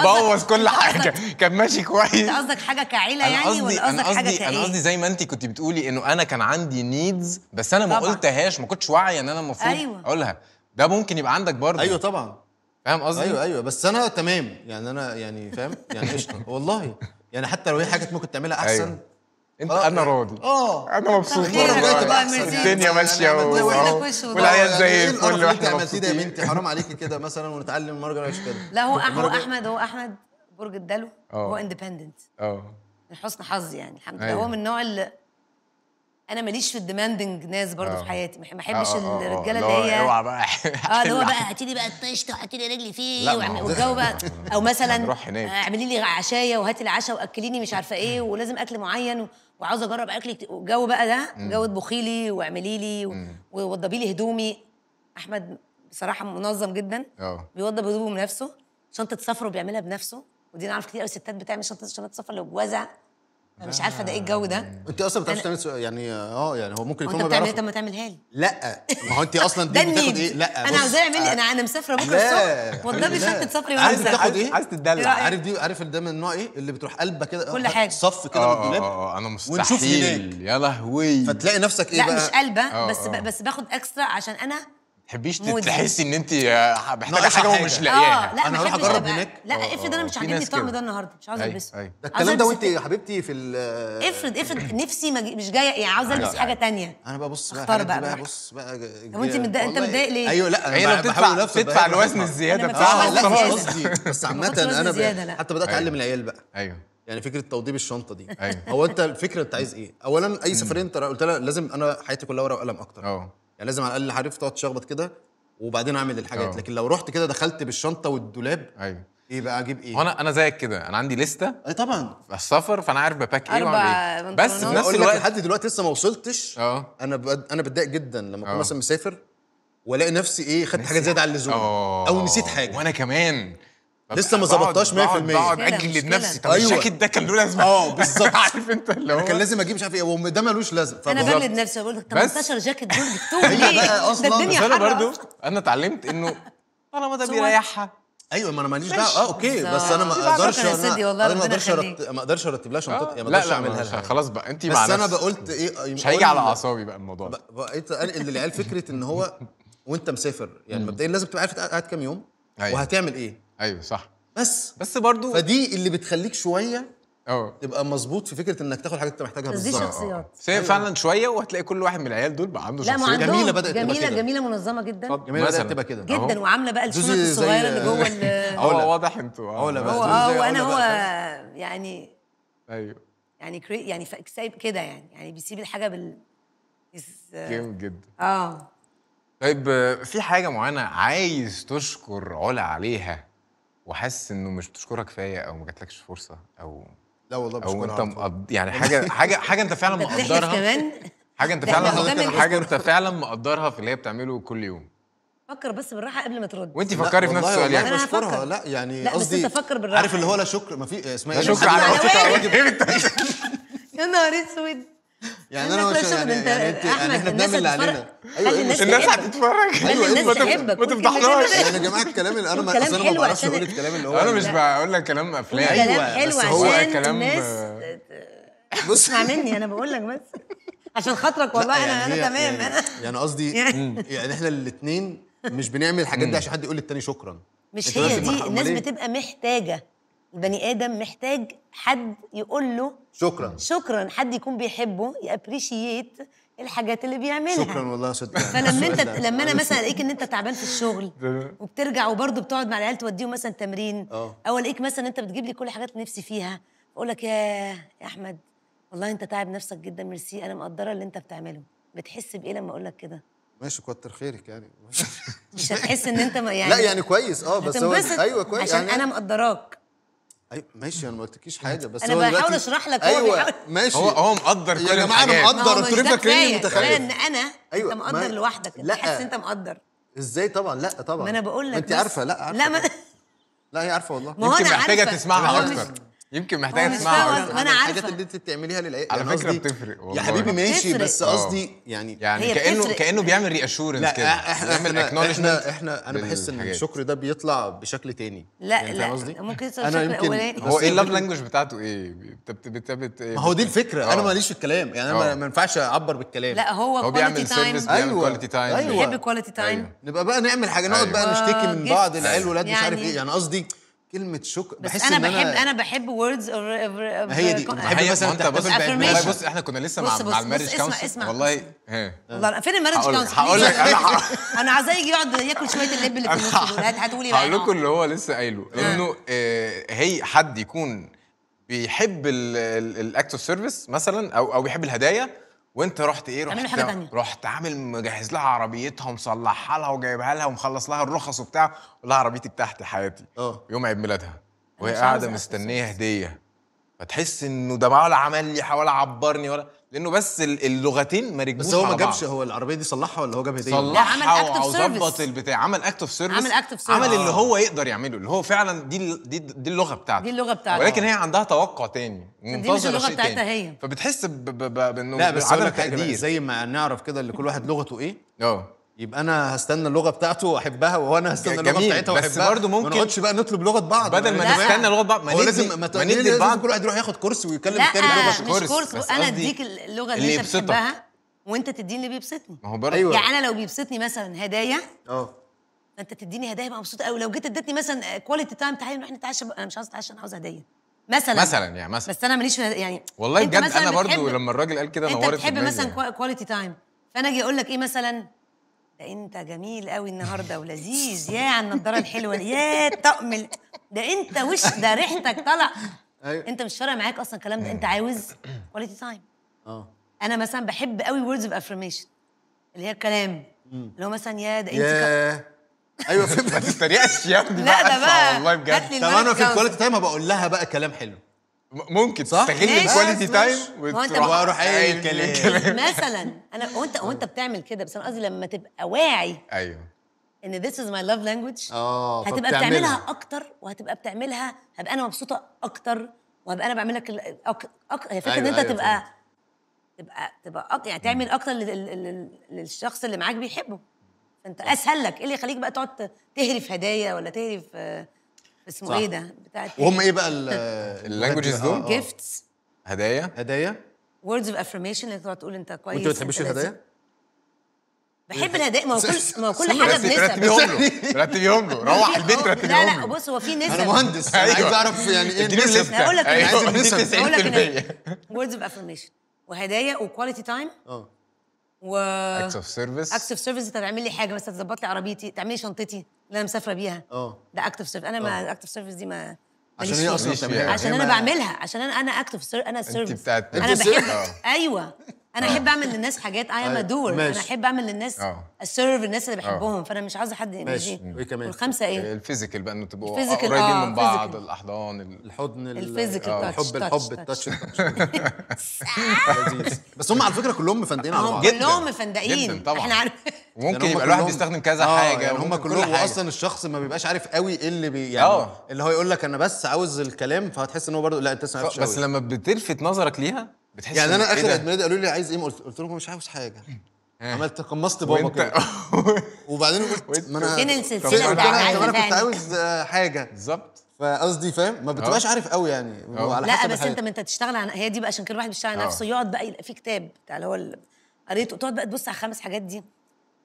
بوظ كل حاجه كان ماشي كويس انت قصدك حاجه كعيله يعني ولا قصدك حاجه كايه انا قصدي زي ما انت كنت بتقولي انه انا كان عندي نيدز بس انا ما قلتهاش ما كنتش واعيه ان انا المفروض أيوة. اقولها ده ممكن يبقى عندك برضه ايوه طبعا فاهم قصدي؟ ايوه ايوه بس انا تمام يعني انا يعني فاهم يعني قشطه [LAUGHS] والله يعني حتى لو هي حاجات ممكن تعملها احسن أيوة. انت انا راضي اه انا مبسوط الدنيا يعني ماشيه والعيال زي إيه الفل واحنا مبسوطين ده يا بنتي حرام عليكي كده مثلا ونتعلم المرجع مش كده لا هو هو احمد هو احمد برج الدلو آه. هو اندبندنت اه من حسن حظي يعني الحمد لله أيوة. هو من النوع اللي انا ماليش في الديماندنج ناس برضه في آه. حياتي ما آه، احبش آه، الرجاله اللي هي اوعى بقى [LAUGHS] اه اللي هو بقى هاتي لي بقى الطشت وهاتي لي رجلي فيه والجو بقى [LAUGHS] او مثلا اعملي لي عشايه وهاتي العشاء واكليني مش عارفه ايه ولازم اكل معين وعاوزه اجرب اكل الجو بقى ده جو اطبخي لي واعملي لي ووضبي لي هدومي احمد بصراحه منظم جدا بيوضب هدومه بنفسه شنطه سفره بيعملها بنفسه ودي نعرف كتير قوي ستات بتعمل شنطه شنطه سفر لجوازها انا مش عارفه ده ايه الجو ده انت اصلا ما بتعرفيش تعملي يعني اه يعني هو ممكن يكون ما بيعرفش طب ما تعملها لي لا ما هو انت اصلا دي [LAUGHS] بتاخد ايه لا انا عاوزاه يعمل لي آه، انا انا مسافره بكره الصبح والنبي شنطه سفري وانا عايز تاخد ايه عايز تدلع عارف دي عارف ده من النوع ايه اللي بتروح قلبه كده كل حاجه صف كده آه، من الدولاب اه, آه، انا مستحيل يا لهوي فتلاقي نفسك ايه بقى لا مش قلبه بس بس باخد اكسترا عشان انا تحبيش تحسي ان انت محتاجه حاجه ومش لاقياها آه، لا انا هروح اجرب هناك لا آه، افرض انا آه، مش عاجبني الطقم ده النهارده مش عاوزه البسه ده الكلام ده وانت يا حبيبتي في ال [LAUGHS] افرض افرض [LAUGHS] نفسي مش جايه يعني إيه، عاوزه البس حاجه تانية انا بقى بص بقى اختار بقى بص بقى انت متضايق انت متضايق ليه؟ ايوه لا هي لو بتدفع تدفع الوزن الزياده بتاعها لا قصدي بس عامه انا حتى بدات اعلم أيوة. العيال بقى ايوه يعني فكره توضيب الشنطه دي أيوة. هو انت الفكره انت عايز ايه؟ اولا اي سفريه انت قلت لها لازم انا حياتي كلها ورقه وقلم اكتر اه يعني لازم على الاقل عارف تقعد تشخبط كده وبعدين اعمل الحاجات أوه. لكن لو رحت كده دخلت بالشنطه والدولاب ايوه ايه بقى اجيب ايه؟ انا انا زيك كده انا عندي لسته اي طبعا السفر فانا عارف بباك ايه وبعمل ايه بس في نفس الوقت لحد دلوقتي لسه ما وصلتش اه انا انا بتضايق جدا لما اكون اه. مثلا مسافر والاقي نفسي ايه خدت حاجات زياده عن اللزوم آه. او نسيت حاجه وانا كمان لسه ما ظبطهاش 100% بقعد اجلد نفسي طب أيوة. الشاكيت ده كان له لازمه اه بالظبط [LAUGHS] عارف انت اللي هو كان لازم اجيب مش عارف ايه وده ملوش لازمه انا بجلد نفسي بقول لك 18 جاكيت دول جبتهم [LAUGHS] ليه؟ ده الدنيا حلوه برضو انا اتعلمت انه طالما ده بيريحها ايوه ما انا ماليش دعوه اه اوكي بس انا ما اقدرش انا ما اقدرش ما اقدرش ارتب لها شنطات آه. ما اقدرش اعملها لها خلاص بقى انت مع بس انا بقولت ايه مش هيجي على اعصابي بقى الموضوع ده بقيت انقل للعيال فكره ان هو وانت مسافر يعني مبدئيا لازم تبقى عارف قاعد كام يوم وهتعمل ايه ايوه صح بس بس برضو فدي اللي بتخليك شويه اه تبقى مظبوط في فكره انك تاخد حاجات انت محتاجها بالظبط دي شخصيات أيوة. فعلا شويه وهتلاقي كل واحد من العيال دول بقى عنده شخصيه جميله بدات جميله تبقى كده. جميله منظمه جدا آه، جميله بدات تبقى كده جدا وعامله بقى الشنط الصغيره اللي جوه اه [LAUGHS] واضح انتوا هو اه وانا هو يعني ايوه يعني كري يعني سايب كده يعني يعني بيسيب الحاجه بال جامد جدا اه طيب في حاجه معينه عايز تشكر علا عليها وحاسس انه مش بتشكرها كفايه او ما جاتلكش فرصه او لا والله او انت مقض... يعني حاجه [LAUGHS] حاجه حاجه انت فعلا مقدرها حاجه انت فعلا حاجه انت فعلا مقدرها في اللي هي بتعمله كل يوم فكر بس بالراحه قبل ما ترد وانت فكري في نفس السؤال يعني انا بشكرها لا يعني قصدي عارف اللي هو لا شكر ما في اسمها لا إيه؟ شكر على وجهك [LAUGHS] إيه يا نهار اسود يعني انا مش يعني, انت يعني, انت يعني احنا بنعمل اللي علينا أيوة، أيوة. الناس الناس هتتفرج أيوة، الناس تحبك ما تفضحناش يعني يا [LAUGHS] جماعه الكلام اللي انا ما انا ما بعرفش اقول الكلام اللي هو انا مش بقول لك كلام افلام ايوه بس هو كلام [LAUGHS] بص اسمع مني انا بقول لك بس عشان خاطرك والله انا يعني انا تمام انا يعني, يعني قصدي [LAUGHS] يعني احنا الاثنين مش بنعمل الحاجات دي عشان حد يقول للتاني شكرا مش هي دي الناس إيه؟ بتبقى محتاجه البني ادم محتاج حد يقول له شكرا شكرا حد يكون بيحبه يابريشيت الحاجات اللي بيعملها شكرا والله يا صدق فلما [LAUGHS] انت لما انا مثلا الاقيك ان انت تعبان في الشغل [LAUGHS] وبترجع وبرضه بتقعد مع العيال توديهم مثلا تمرين اه. او الاقيك مثلا انت بتجيب لي كل الحاجات اللي نفسي فيها اقول لك يا يا احمد والله انت تعب نفسك جدا ميرسي انا مقدره اللي انت بتعمله بتحس بايه لما اقول لك كده ماشي كتر خيرك يعني مش هتحس ان انت [LAUGHS] يعني لا يعني كويس اه بس هو ايوه كويس عشان يعني انا مقدراك اي ماشي انا ما قلتلكيش حاجه بس انا بحاول اشرح لك هو أيوة، بيحاول ماشي هو هو مقدر كل حاجه يا جماعه انا مقدر انتوا ليه فاكرين متخيل ان انا أيوة انت مقدر لوحدك لا تحس انت مقدر ازاي طبعا لا طبعا ما انا بقول لك انت عارفه لا عارفة لا ما لا هي عارفه والله ما انا محتاجه تسمعها اكتر يمكن محتاجه آه، تسمعها انا عارفه الحاجات اللي انت بتعمليها للعيله على فكره بتفرق والله. يا حبيبي ماشي بس آه. قصدي يعني يعني كانه كانه بيعمل ري اشورنس كده بيعمل اكنولجمنت احنا احنا انا بحس ان الشكر ده بيطلع بشكل تاني لا يعني لا ممكن يطلع بشكل اولاني هو ايه اللاف لانجوج بتاعته ايه؟ ما هو دي الفكره انا آه. ماليش في الكلام يعني انا ما ينفعش اعبر بالكلام لا هو هو بيعمل سيرفيس بيعمل كواليتي تايم أيوة. أيوة. بيحب كواليتي تايم أيوة. نبقى بقى نعمل حاجه نقعد بقى نشتكي من بعض العيال والولاد مش يعني عارف ايه يعني قصدي كلمه شكر بس بحس انا بحب انا, بحب ووردز اوف هي دي هي مثلا انت بص بص احنا كنا لسه مع مع المارج كونسل والله ها إيه. والله فين المارج كونسل هقول لك انا [LAUGHS] انا عايز يجي يقعد ياكل شويه اللب اللي في النص دول هتقولي بقى هقول لكم اللي هو لسه قايله آه. انه آه، هي حد يكون بيحب الاكت اوف سيرفيس مثلا او او بيحب الهدايا وانت رحت ايه رحت حاجه رحت عامل مجهز لها عربيتها ومصلحها لها وجايبها لها ومخلص لها الرخص وبتاع ولا عربيتك تحت حياتي أوه. يوم عيد ميلادها وهي قاعده مستنيه هديه فتحس انه ده ولا عمل لي ولا عبرني ولا لانه بس اللغتين ما ركبوش بس هو ما جابش هو العربيه دي صلحها ولا هو جاب هديه صلحها وظبط البتاع عمل اكتف سيرفيس عمل اكتف سيرفيس عمل اللي آه. هو يقدر يعمله اللي هو فعلا دي دي, دي اللغه بتاعته دي اللغه بتاعته ولكن هي عندها توقع تاني منتظر شيء تاني هي. فبتحس بانه لا بس عدم تقدير زي ما نعرف كده اللي كل واحد لغته ايه اه يبقى انا هستنى اللغه بتاعته واحبها وهو انا هستنى اللغه بتاعتها واحبها بس برضه ممكن ما نقعدش بقى نطلب لغه بعض بدل ما نستنى لغه بعض ما لازم ما ندي لبعض كل واحد يروح ياخد كورس ويتكلم التاني لغه مش كورس انا اديك اللغه اللي, انت بتحبها وانت تديني اللي بيبسطني ما هو برضه أيوة. يعني انا لو بيبسطني مثلا هدايا اه فانت تديني هدايا بقى مبسوطه قوي لو جيت اديتني مثلا كواليتي تايم تعالي نروح نتعشى انا مش عاوز اتعشى انا عاوز هديه مثلا مثلا يعني مثلا بس انا ماليش يعني والله بجد انا برضه لما الراجل قال كده نورت انت بتحب مثلا كواليتي يعني. تايم فانا اجي اقول لك ايه مثلا انت جميل قوي النهارده ولذيذ يا على النضاره الحلوه يا الطقم ده انت وش ده ريحتك طلع أيوة. انت مش فارق معاك اصلا الكلام ده انت عاوز كواليتي تايم اه انا مثلا بحب قوي ووردز اوف افرميشن اللي هي الكلام اللي هو مثلا يا ده انت ايوه [LAUGHS] ما تتريقش يا ابني لا ده بقى والله بجد طب انا في الكواليتي تايم هبقى اقول لها بقى كلام حلو ممكن صح تستغل الكواليتي تايم واروح اي كلام مثلا انا وانت وانت بتعمل كده بس انا قصدي لما تبقى واعي ايوه ان ذس از ماي لاف لانجوج اه هتبقى بتعملها اكتر وهتبقى بتعملها هبقى انا مبسوطه اكتر وهبقى انا بعمل لك هي أك... أك... فكره أيوة ان انت أيوة تبقى تبقى تبقى أك... يعني تعمل اكتر للشخص اللي معاك بيحبه فانت اسهل لك ايه اللي يخليك بقى تقعد تهري في هدايا ولا تهري في اسمه ايه ده بتاعت وهم ايه بقى اللانجوجز [LAUGHS] دول؟ جيفتس آه. هدايا هدايا ووردز اوف افرميشن اللي تقعد تقول انت كويس وانت ما بتحبوش الهدايا؟ بحب الهدايا ما هو كل ما هو كل حاجه بنسب رتبيهم له رتبيهم له روح البيت رتبيهم له لا لا بص هو في نسب انا مهندس أيوة. عايز اعرف يعني ايه النسب هقول لك أيوة. عايز النسب هقول لك ووردز اوف افرميشن وهدايا وكواليتي تايم اه و اكس اوف سيرفيس اكس اوف سيرفيس انت تعمل لي حاجه مثلا تظبط لي عربيتي تعمل لي شنطتي اللي انا مسافره بيها اه ده اكتف سيرفيس انا ما اكتف آه. سيرفيس دي ما عشان هي اصلا عشان انا بعملها عشان انا انا اكتف سير انا سيرفيس بتاعت انا بحب آه. ايوه انا آه. احب اعمل للناس حاجات اي ام ادور انا احب اعمل للناس اسيرف آه. الناس اللي آه. بحبهم فانا مش عايزه حد ماشي وايه كمان والخمسه ايه الفيزيكال بقى انه تبقوا قريبين من بعض الاحضان الحضن الفيزيكال الحب الحب التاتش [LAUGHS] بس هم على فكره كلهم مفندقين على بعض كلهم مفندقين طبعا احنا يعني ممكن يبقى الواحد بيستخدم كذا حاجه يعني هم كلهم اصلا الشخص ما بيبقاش عارف قوي ايه اللي بي يعني اللي هو يقول لك انا بس عاوز الكلام فهتحس ان هو برضه لا انت بس لما بتلفت نظرك ليها بتحس يعني انا إيه اخر عيد ميلادي قالوا لي عايز ايه قلت لهم مش عاوز حاجه إيه. عملت قمصت بابا كده [LAUGHS] وبعدين قلت ما انا فين السلسله انا كنت عاوز حاجه بالظبط فقصدي فاهم ما بتبقاش أه. عارف قوي يعني أه. على لا بس انت ما انت تشتغل على هي دي بقى عشان كده الواحد بيشتغل على أه. نفسه يقعد بقى في كتاب بتاع اللي هو قريته تقعد بقى تبص على الخمس حاجات دي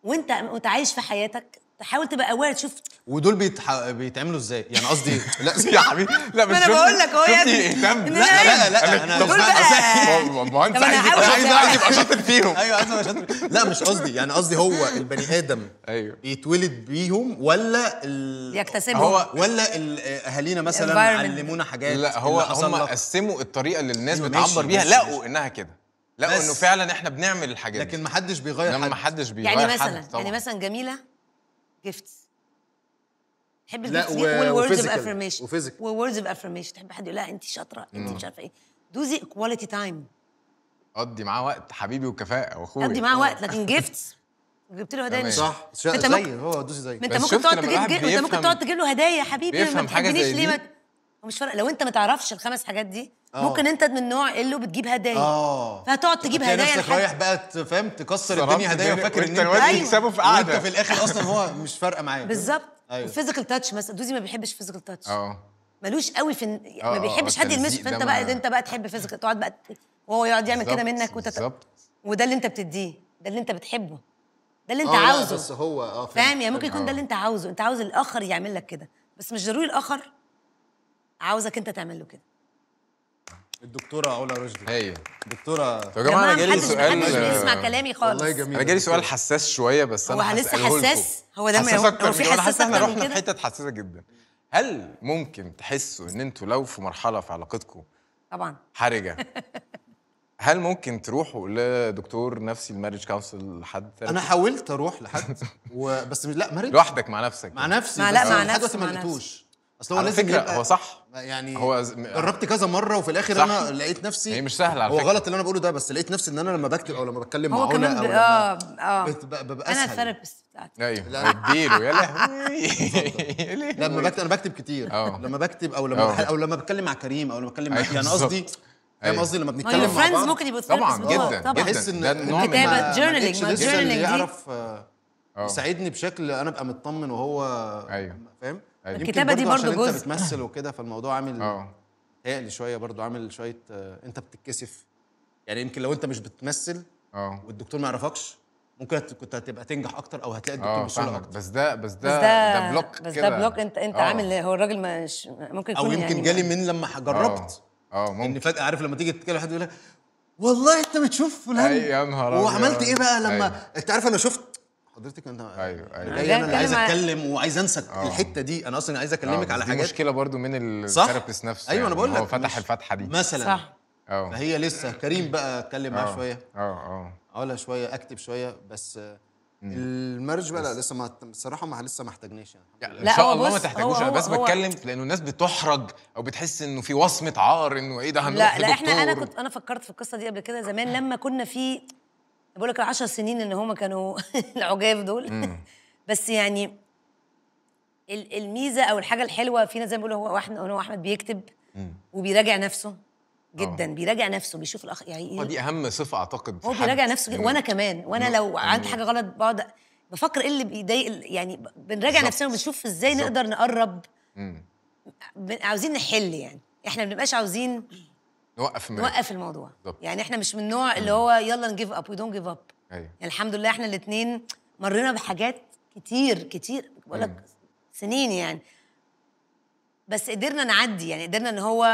وانت وانت عايش في حياتك تحاول تبقى اوير تشوف ودول بيتح... بيتعملوا ازاي؟ يعني قصدي [LAUGHS] لا يا حبيبي لا بس ما انا بقول لك اهو يا ابني اهتم لا لا لا انا دول بقى ما هو انت عايز ابقى يبقى شاطر فيهم [LAUGHS] ايوه عايز ابقى شاطر لا مش قصدي يعني قصدي هو البني ادم ايوه بيتولد بيهم ولا ال... يكتسبهم هو ولا اهالينا مثلا علمونا حاجات لا هو هم قسموا الطريقه اللي الناس أيوة، بتعبر بيها لقوا انها كده لقوا انه فعلا احنا بنعمل الحاجات لكن محدش يعني بيغير حد محدش بيغير يعني مثلا يعني مثلا جميله جيفتس تحب الجيفتس دي والوردز اوف افرميشن ووردز اوف افرميشن تحب حد يقول لها انت شاطره انت مش عارفه ايه دوزي كواليتي تايم قضي معاه وقت حبيبي وكفاءه واخويا قضي معاه وقت آه. لكن جيفتس جبت له هدايا صح انت زي ممكن... هو دوسي زي انت ممكن تقعد تجيب انت ممكن تقعد تجيب له هدايا يا حبيبي ما زي ليه مش فارقه لو انت ما تعرفش الخمس حاجات دي أوه. ممكن انت من النوع اللي بتجيب هدايا اه فهتقعد تجيب هدايا نفسك رايح بقى فاهم تكسر الدنيا هدايا وفاكر ان انت تكسبه في قعده انت في الاخر اصلا هو مش فارقه معايا بالظبط أيوة. الفيزيكال تاتش مثلا دوزي ما بيحبش فيزيكال تاتش اه ملوش قوي في ما آه، بيحبش آه، حد يلمسه فانت بقى انت بقى تحب فيزيكال تقعد بقى وهو يقعد يعمل كده منك وانت بالظبط وده اللي انت بتديه ده اللي انت بتحبه ده اللي انت آه، عاوزه بس هو اه فاهم يعني ممكن يكون ده اللي انت عاوزه انت عاوز الاخر يعمل لك كده بس مش ضروري الاخر عاوزك انت تعمل له كده الدكتوره علا رشدي هي دكتوره يا جماعه انا جالي سؤال محدش بيسمع كلامي خالص والله جميل انا جالي سؤال حساس شويه بس انا هو لسه حساس هو ده ما هو في حساس احنا رحنا في حته حساسه جدا هل ممكن تحسوا ان انتوا لو في مرحله في علاقتكم طبعا حرجه [LAUGHS] هل ممكن تروحوا لدكتور نفسي المارج كونسل لحد انا حاولت اروح لحد و... بس لا مارج لوحدك مع نفسك مع نفسي مع لا مع نفسي ما لقيتوش اصل هو لازم فكرة هو صح يعني هو ز... جربت كذا مره وفي الاخر صح. انا لقيت نفسي هي مش سهله على هو فكرة. غلط اللي انا بقوله ده بس لقيت نفسي ان انا لما بكتب او لما بتكلم مع علا او اه اه ببقى اسهل انا ثيرابيست بتاعتي ايوه اديله [LAUGHS] [LAUGHS] يا لهوي لما بكتب انا بكتب كتير اه. لما بكتب او لما اه. او لما بتكلم مع كريم او لما بتكلم مع أيوه، [LAUGHS] يعني قصدي فاهم أيوه. قصدي لما بنتكلم مع بعض الفريندز ممكن يبقوا طبعا جدا طبعا بحس ان الكتابه جورنالينج جورنالينج يعرف اه. يساعدني بشكل انا ابقى مطمن وهو ايوه فاهم الكتابه دي برضو جزء انت بتمثل وكده فالموضوع عامل اه هيقلي شويه برضو عامل شويه آه، انت بتتكسف يعني يمكن لو انت مش بتمثل اه والدكتور ما يعرفكش ممكن كنت هتبقى تنجح اكتر او هتلاقي الدكتور بسهوله اه، اكتر بس ده بس ده بس ده, ده بلوك بس ده بلوك انت انت أوه. عامل هو الراجل مش ممكن يكون او يمكن يعني جالي من لما جربت اه, اه، ممكن ان فجاه عارف لما تيجي تتكلم حد يقول لك والله انت بتشوف فلان يا نهار وعملت ايه بقى لما انت عارف انا شفت حضرتك انت ايوه ايوه انا, اللي عايز اتكلم وعايز انسى آه. الحته دي انا اصلا عايز اكلمك آه، على حاجات مشكله برضو من الثيرابيست نفسه ايوه انا يعني. بقول لك هو فتح الفتحه دي مثلا صح اه فهي لسه كريم بقى اتكلم معاه آه. شويه اه اه اقولها شويه اكتب شويه بس المرج بقى لا لسه ما الصراحه ما لسه ما احتاجناش يعني لا ان شاء الله ما تحتاجوش انا بس هو بتكلم لانه الناس بتحرج او بتحس انه في وصمه عار انه ايه ده هنروح لا لا احنا انا كنت انا فكرت في القصه دي قبل كده زمان لما كنا في بقول لك العشر سنين اللي هم كانوا [LAUGHS] العجاف دول بس يعني الميزه او الحاجه الحلوه فينا زي ما بيقولوا هو احمد هو احمد بيكتب وبيراجع نفسه جدا أوه. بيراجع نفسه بيشوف الاخ يعني دي اهم صفه اعتقد هو بيراجع نفسه جداً. يعني وانا كمان وانا لو عندي حاجه غلط بقعد بفكر ايه اللي بيضايق يعني بنراجع نفسنا وبنشوف ازاي نقدر نقرب عاوزين نحل يعني احنا ما بنبقاش عاوزين نوقف الموضوع نوقف الموضوع بالضبط. يعني احنا مش من النوع اللي هو يلا نجيف اب وي دونت جيف اب يعني الحمد لله احنا الاثنين مرينا بحاجات كتير كتير بقول لك سنين يعني بس قدرنا نعدي يعني قدرنا ان هو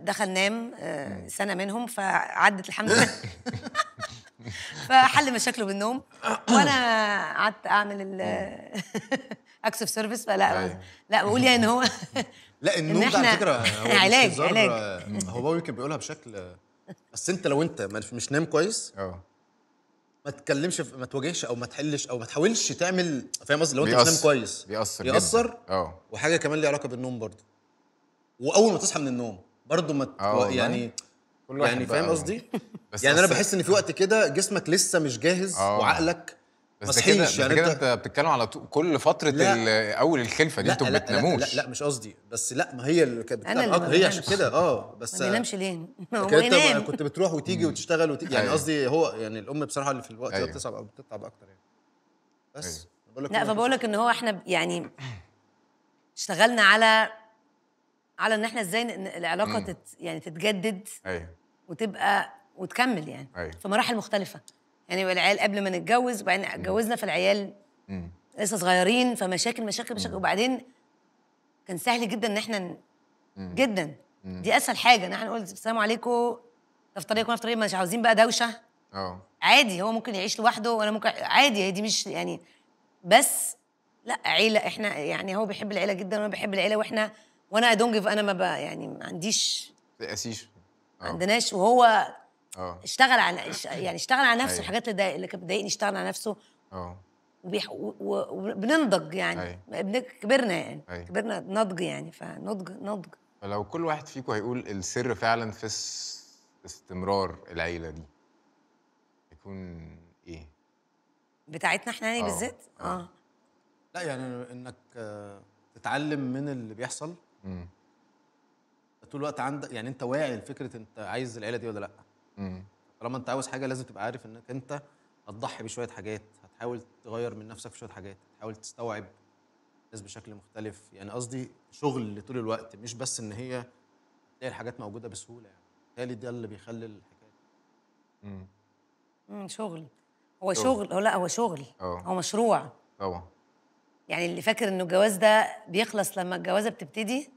دخل نام آه، سنه منهم فعدت الحمد لله [LAUGHS] [LAUGHS] فحل مشاكله بالنوم وانا قعدت اعمل اكس اوف سيرفيس فلا أيوة. لا بقول يعني ان هو [LAUGHS] لا النوم إن على فكره [LAUGHS] علاج علاج آه، هو بابا يمكن بيقولها بشكل بس انت لو انت مش نام كويس اه ما تتكلمش ما تواجهش او ما تحلش او ما تحاولش تعمل فاهم قصدي لو انت مش نام كويس بيأثر بيأثر اه وحاجه كمان ليها علاقه بالنوم برضه واول ما تصحى من النوم برضه ما آه، يعني كل يعني فاهم قصدي؟ [LAUGHS] يعني انا بحس ان في وقت كده جسمك لسه مش جاهز أوه. وعقلك بس كده يعني كده انت بتتكلم على كل فتره آه، اول الخلفه دي انتوا ما بتناموش لا, لا مش قصدي بس لا ما هي اللي كانت بتتعب هي عشان كده اه بس ما بينامش ليه؟ ما [LAUGHS] هو ينام [LAUGHS] كنت بتروح وتيجي وتشتغل وتيجي يعني أيوه. قصدي هو يعني الام بصراحه اللي في الوقت ده أيوه. بتصعب او بتتعب اكتر يعني بس أيوه. بقول لك لا فبقول لك ان هو احنا يعني اشتغلنا على على ان احنا ازاي العلاقه تت يعني تتجدد ايوه وتبقى وتكمل يعني في مراحل مختلفه يعني العيال قبل ما نتجوز وبعدين اتجوزنا فالعيال لسه صغيرين فمشاكل مشاكل مشاكل وبعدين كان سهل جدا ان احنا جدا دي اسهل حاجه ان احنا نقول السلام عليكم في طريقكم في طريق مش عاوزين بقى دوشه اه عادي هو ممكن يعيش لوحده وانا ممكن عادي هي دي مش يعني بس لا عيله احنا يعني هو بيحب العيله جدا وانا بحب العيله واحنا وانا ادونج انا ما بقى يعني ما عنديش ما آه. عندناش وهو آه. اشتغل على [COUGHS] يعني اشتغل على نفسه أيوه. الحاجات اللي, اللي كانت بتضايقني اشتغل على نفسه اه وبننضج يعني أيوه. كبرنا يعني أيوه. كبرنا نضج يعني فنضج نضج فلو كل واحد فيكم هيقول السر فعلا في استمرار العيله دي يكون ايه بتاعتنا احنا يعني آه. بالذات آه. اه لا يعني انك تتعلم من اللي بيحصل امم طول الوقت عندك يعني انت واعي لفكره انت عايز العيله دي ولا لا طالما انت عاوز حاجه لازم تبقى عارف انك انت هتضحي بشويه حاجات هتحاول تغير من نفسك في شويه حاجات هتحاول تستوعب الناس بشكل مختلف يعني قصدي شغل طول الوقت مش بس ان هي تلاقي الحاجات موجوده بسهوله يعني بالتالي ده اللي بيخلي الحكايه امم امم شغل هو شغل, شغل. هو اه لا هو شغل أوه. هو مشروع طبعا يعني اللي فاكر انه الجواز ده بيخلص لما الجوازه بتبتدي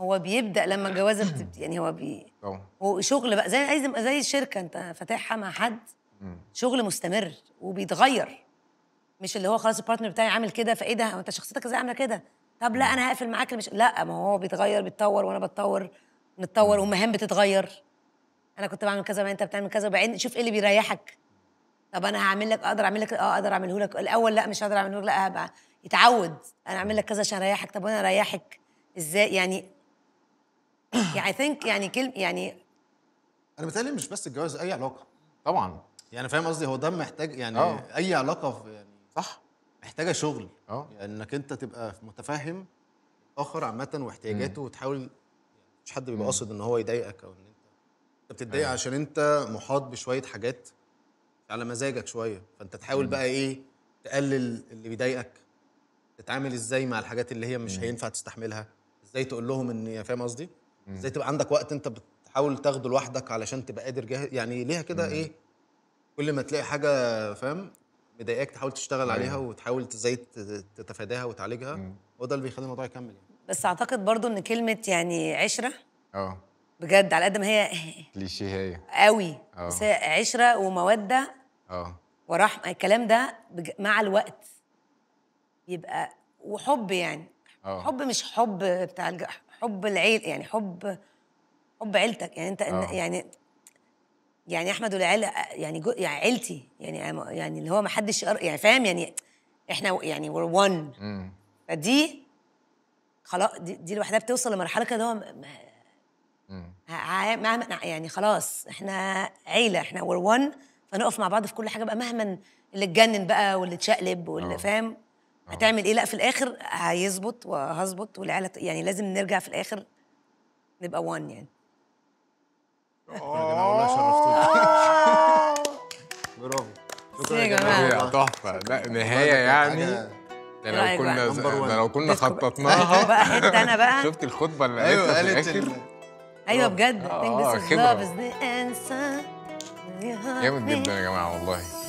هو بيبدا لما الجوازه بتبدا [CLEARS THROAT] يعني هو بي هو شغل بقى زي عايز زي الشركه انت فاتحها مع حد شغل مستمر وبيتغير مش اللي هو خلاص البارتنر بتاعي عامل كده فايه ده انت شخصيتك ازاي عامله كده طب لا انا هقفل معاك مش لا ما هو بيتغير بيتطور وانا بتطور نتطور والمهام بتتغير انا كنت بعمل كذا انت بتعمل كذا وبعدين شوف ايه اللي بيريحك طب انا هعمل لك اقدر اعمل لك اه اقدر اعمله لك الاول لا مش هقدر اعمله لك لا هبقى يتعود انا اعمل لك كذا عشان اريحك طب وانا اريحك ازاي يعني [CLEARS THROAT] يعني اي ثينك يعني كلمه يعني انا بتهيألي مش بس الجواز اي علاقه طبعا يعني فاهم قصدي هو ده محتاج يعني أوه. اي علاقه في يعني صح محتاجه شغل اه يعني انك انت تبقى متفهم اخر عامه واحتياجاته مم. وتحاول يعني مش حد بيبقى قاصد ان هو يضايقك او ان انت انت بتتضايق أيه. عشان انت محاط بشويه حاجات على مزاجك شويه فانت تحاول مم. بقى ايه تقلل اللي بيضايقك تتعامل ازاي مع الحاجات اللي هي مش مم. هينفع تستحملها ازاي تقول لهم ان فاهم قصدي ازاي تبقى عندك وقت انت بتحاول تاخده لوحدك علشان تبقى قادر جاهز يعني ليها كده ايه كل ما تلاقي حاجه فاهم مضايقاك تحاول تشتغل مم. أيوه. عليها وتحاول ازاي تتفاداها وتعالجها هو ده اللي بيخلي الموضوع يكمل يعني. بس اعتقد برضو ان كلمه يعني عشره اه بجد على قد ما هي كليشيهيه قوي آه. بس هي عشره وموده اه ورحمه الكلام ده بج... مع الوقت يبقى وحب يعني أوه. حب مش حب بتاع الج... حب العيل يعني حب حب عيلتك يعني انت أوه. آه. يعني يعني احمد والعيال يعني جو يعني عيلتي يعني يعني اللي هو ما حدش يعني فاهم يعني احنا يعني وير وان فدي خلاص دي, دي لوحدها بتوصل لمرحله كده هو يعني خلاص احنا عيله احنا وير وان فنقف مع بعض في كل حاجه بقى مهما اللي اتجنن بقى واللي اتشقلب واللي آه. فاهم آه. هتعمل ايه لا في الاخر هيظبط وهظبط والعيال يعني لازم نرجع في الاخر نبقى وان يعني اه والله شرفتونا آه. [LAUGHS] برافو شكرا يا جماعه تحفه لا نهايه يعني إيه ده لو كنا ده لو كنا خططناها [LAUGHS] بقى حته انا بقى شفت الخطبه اللي أيوة، قالتها في الاخر ايوه بجد اه خبره جامد جدا يا جماعه والله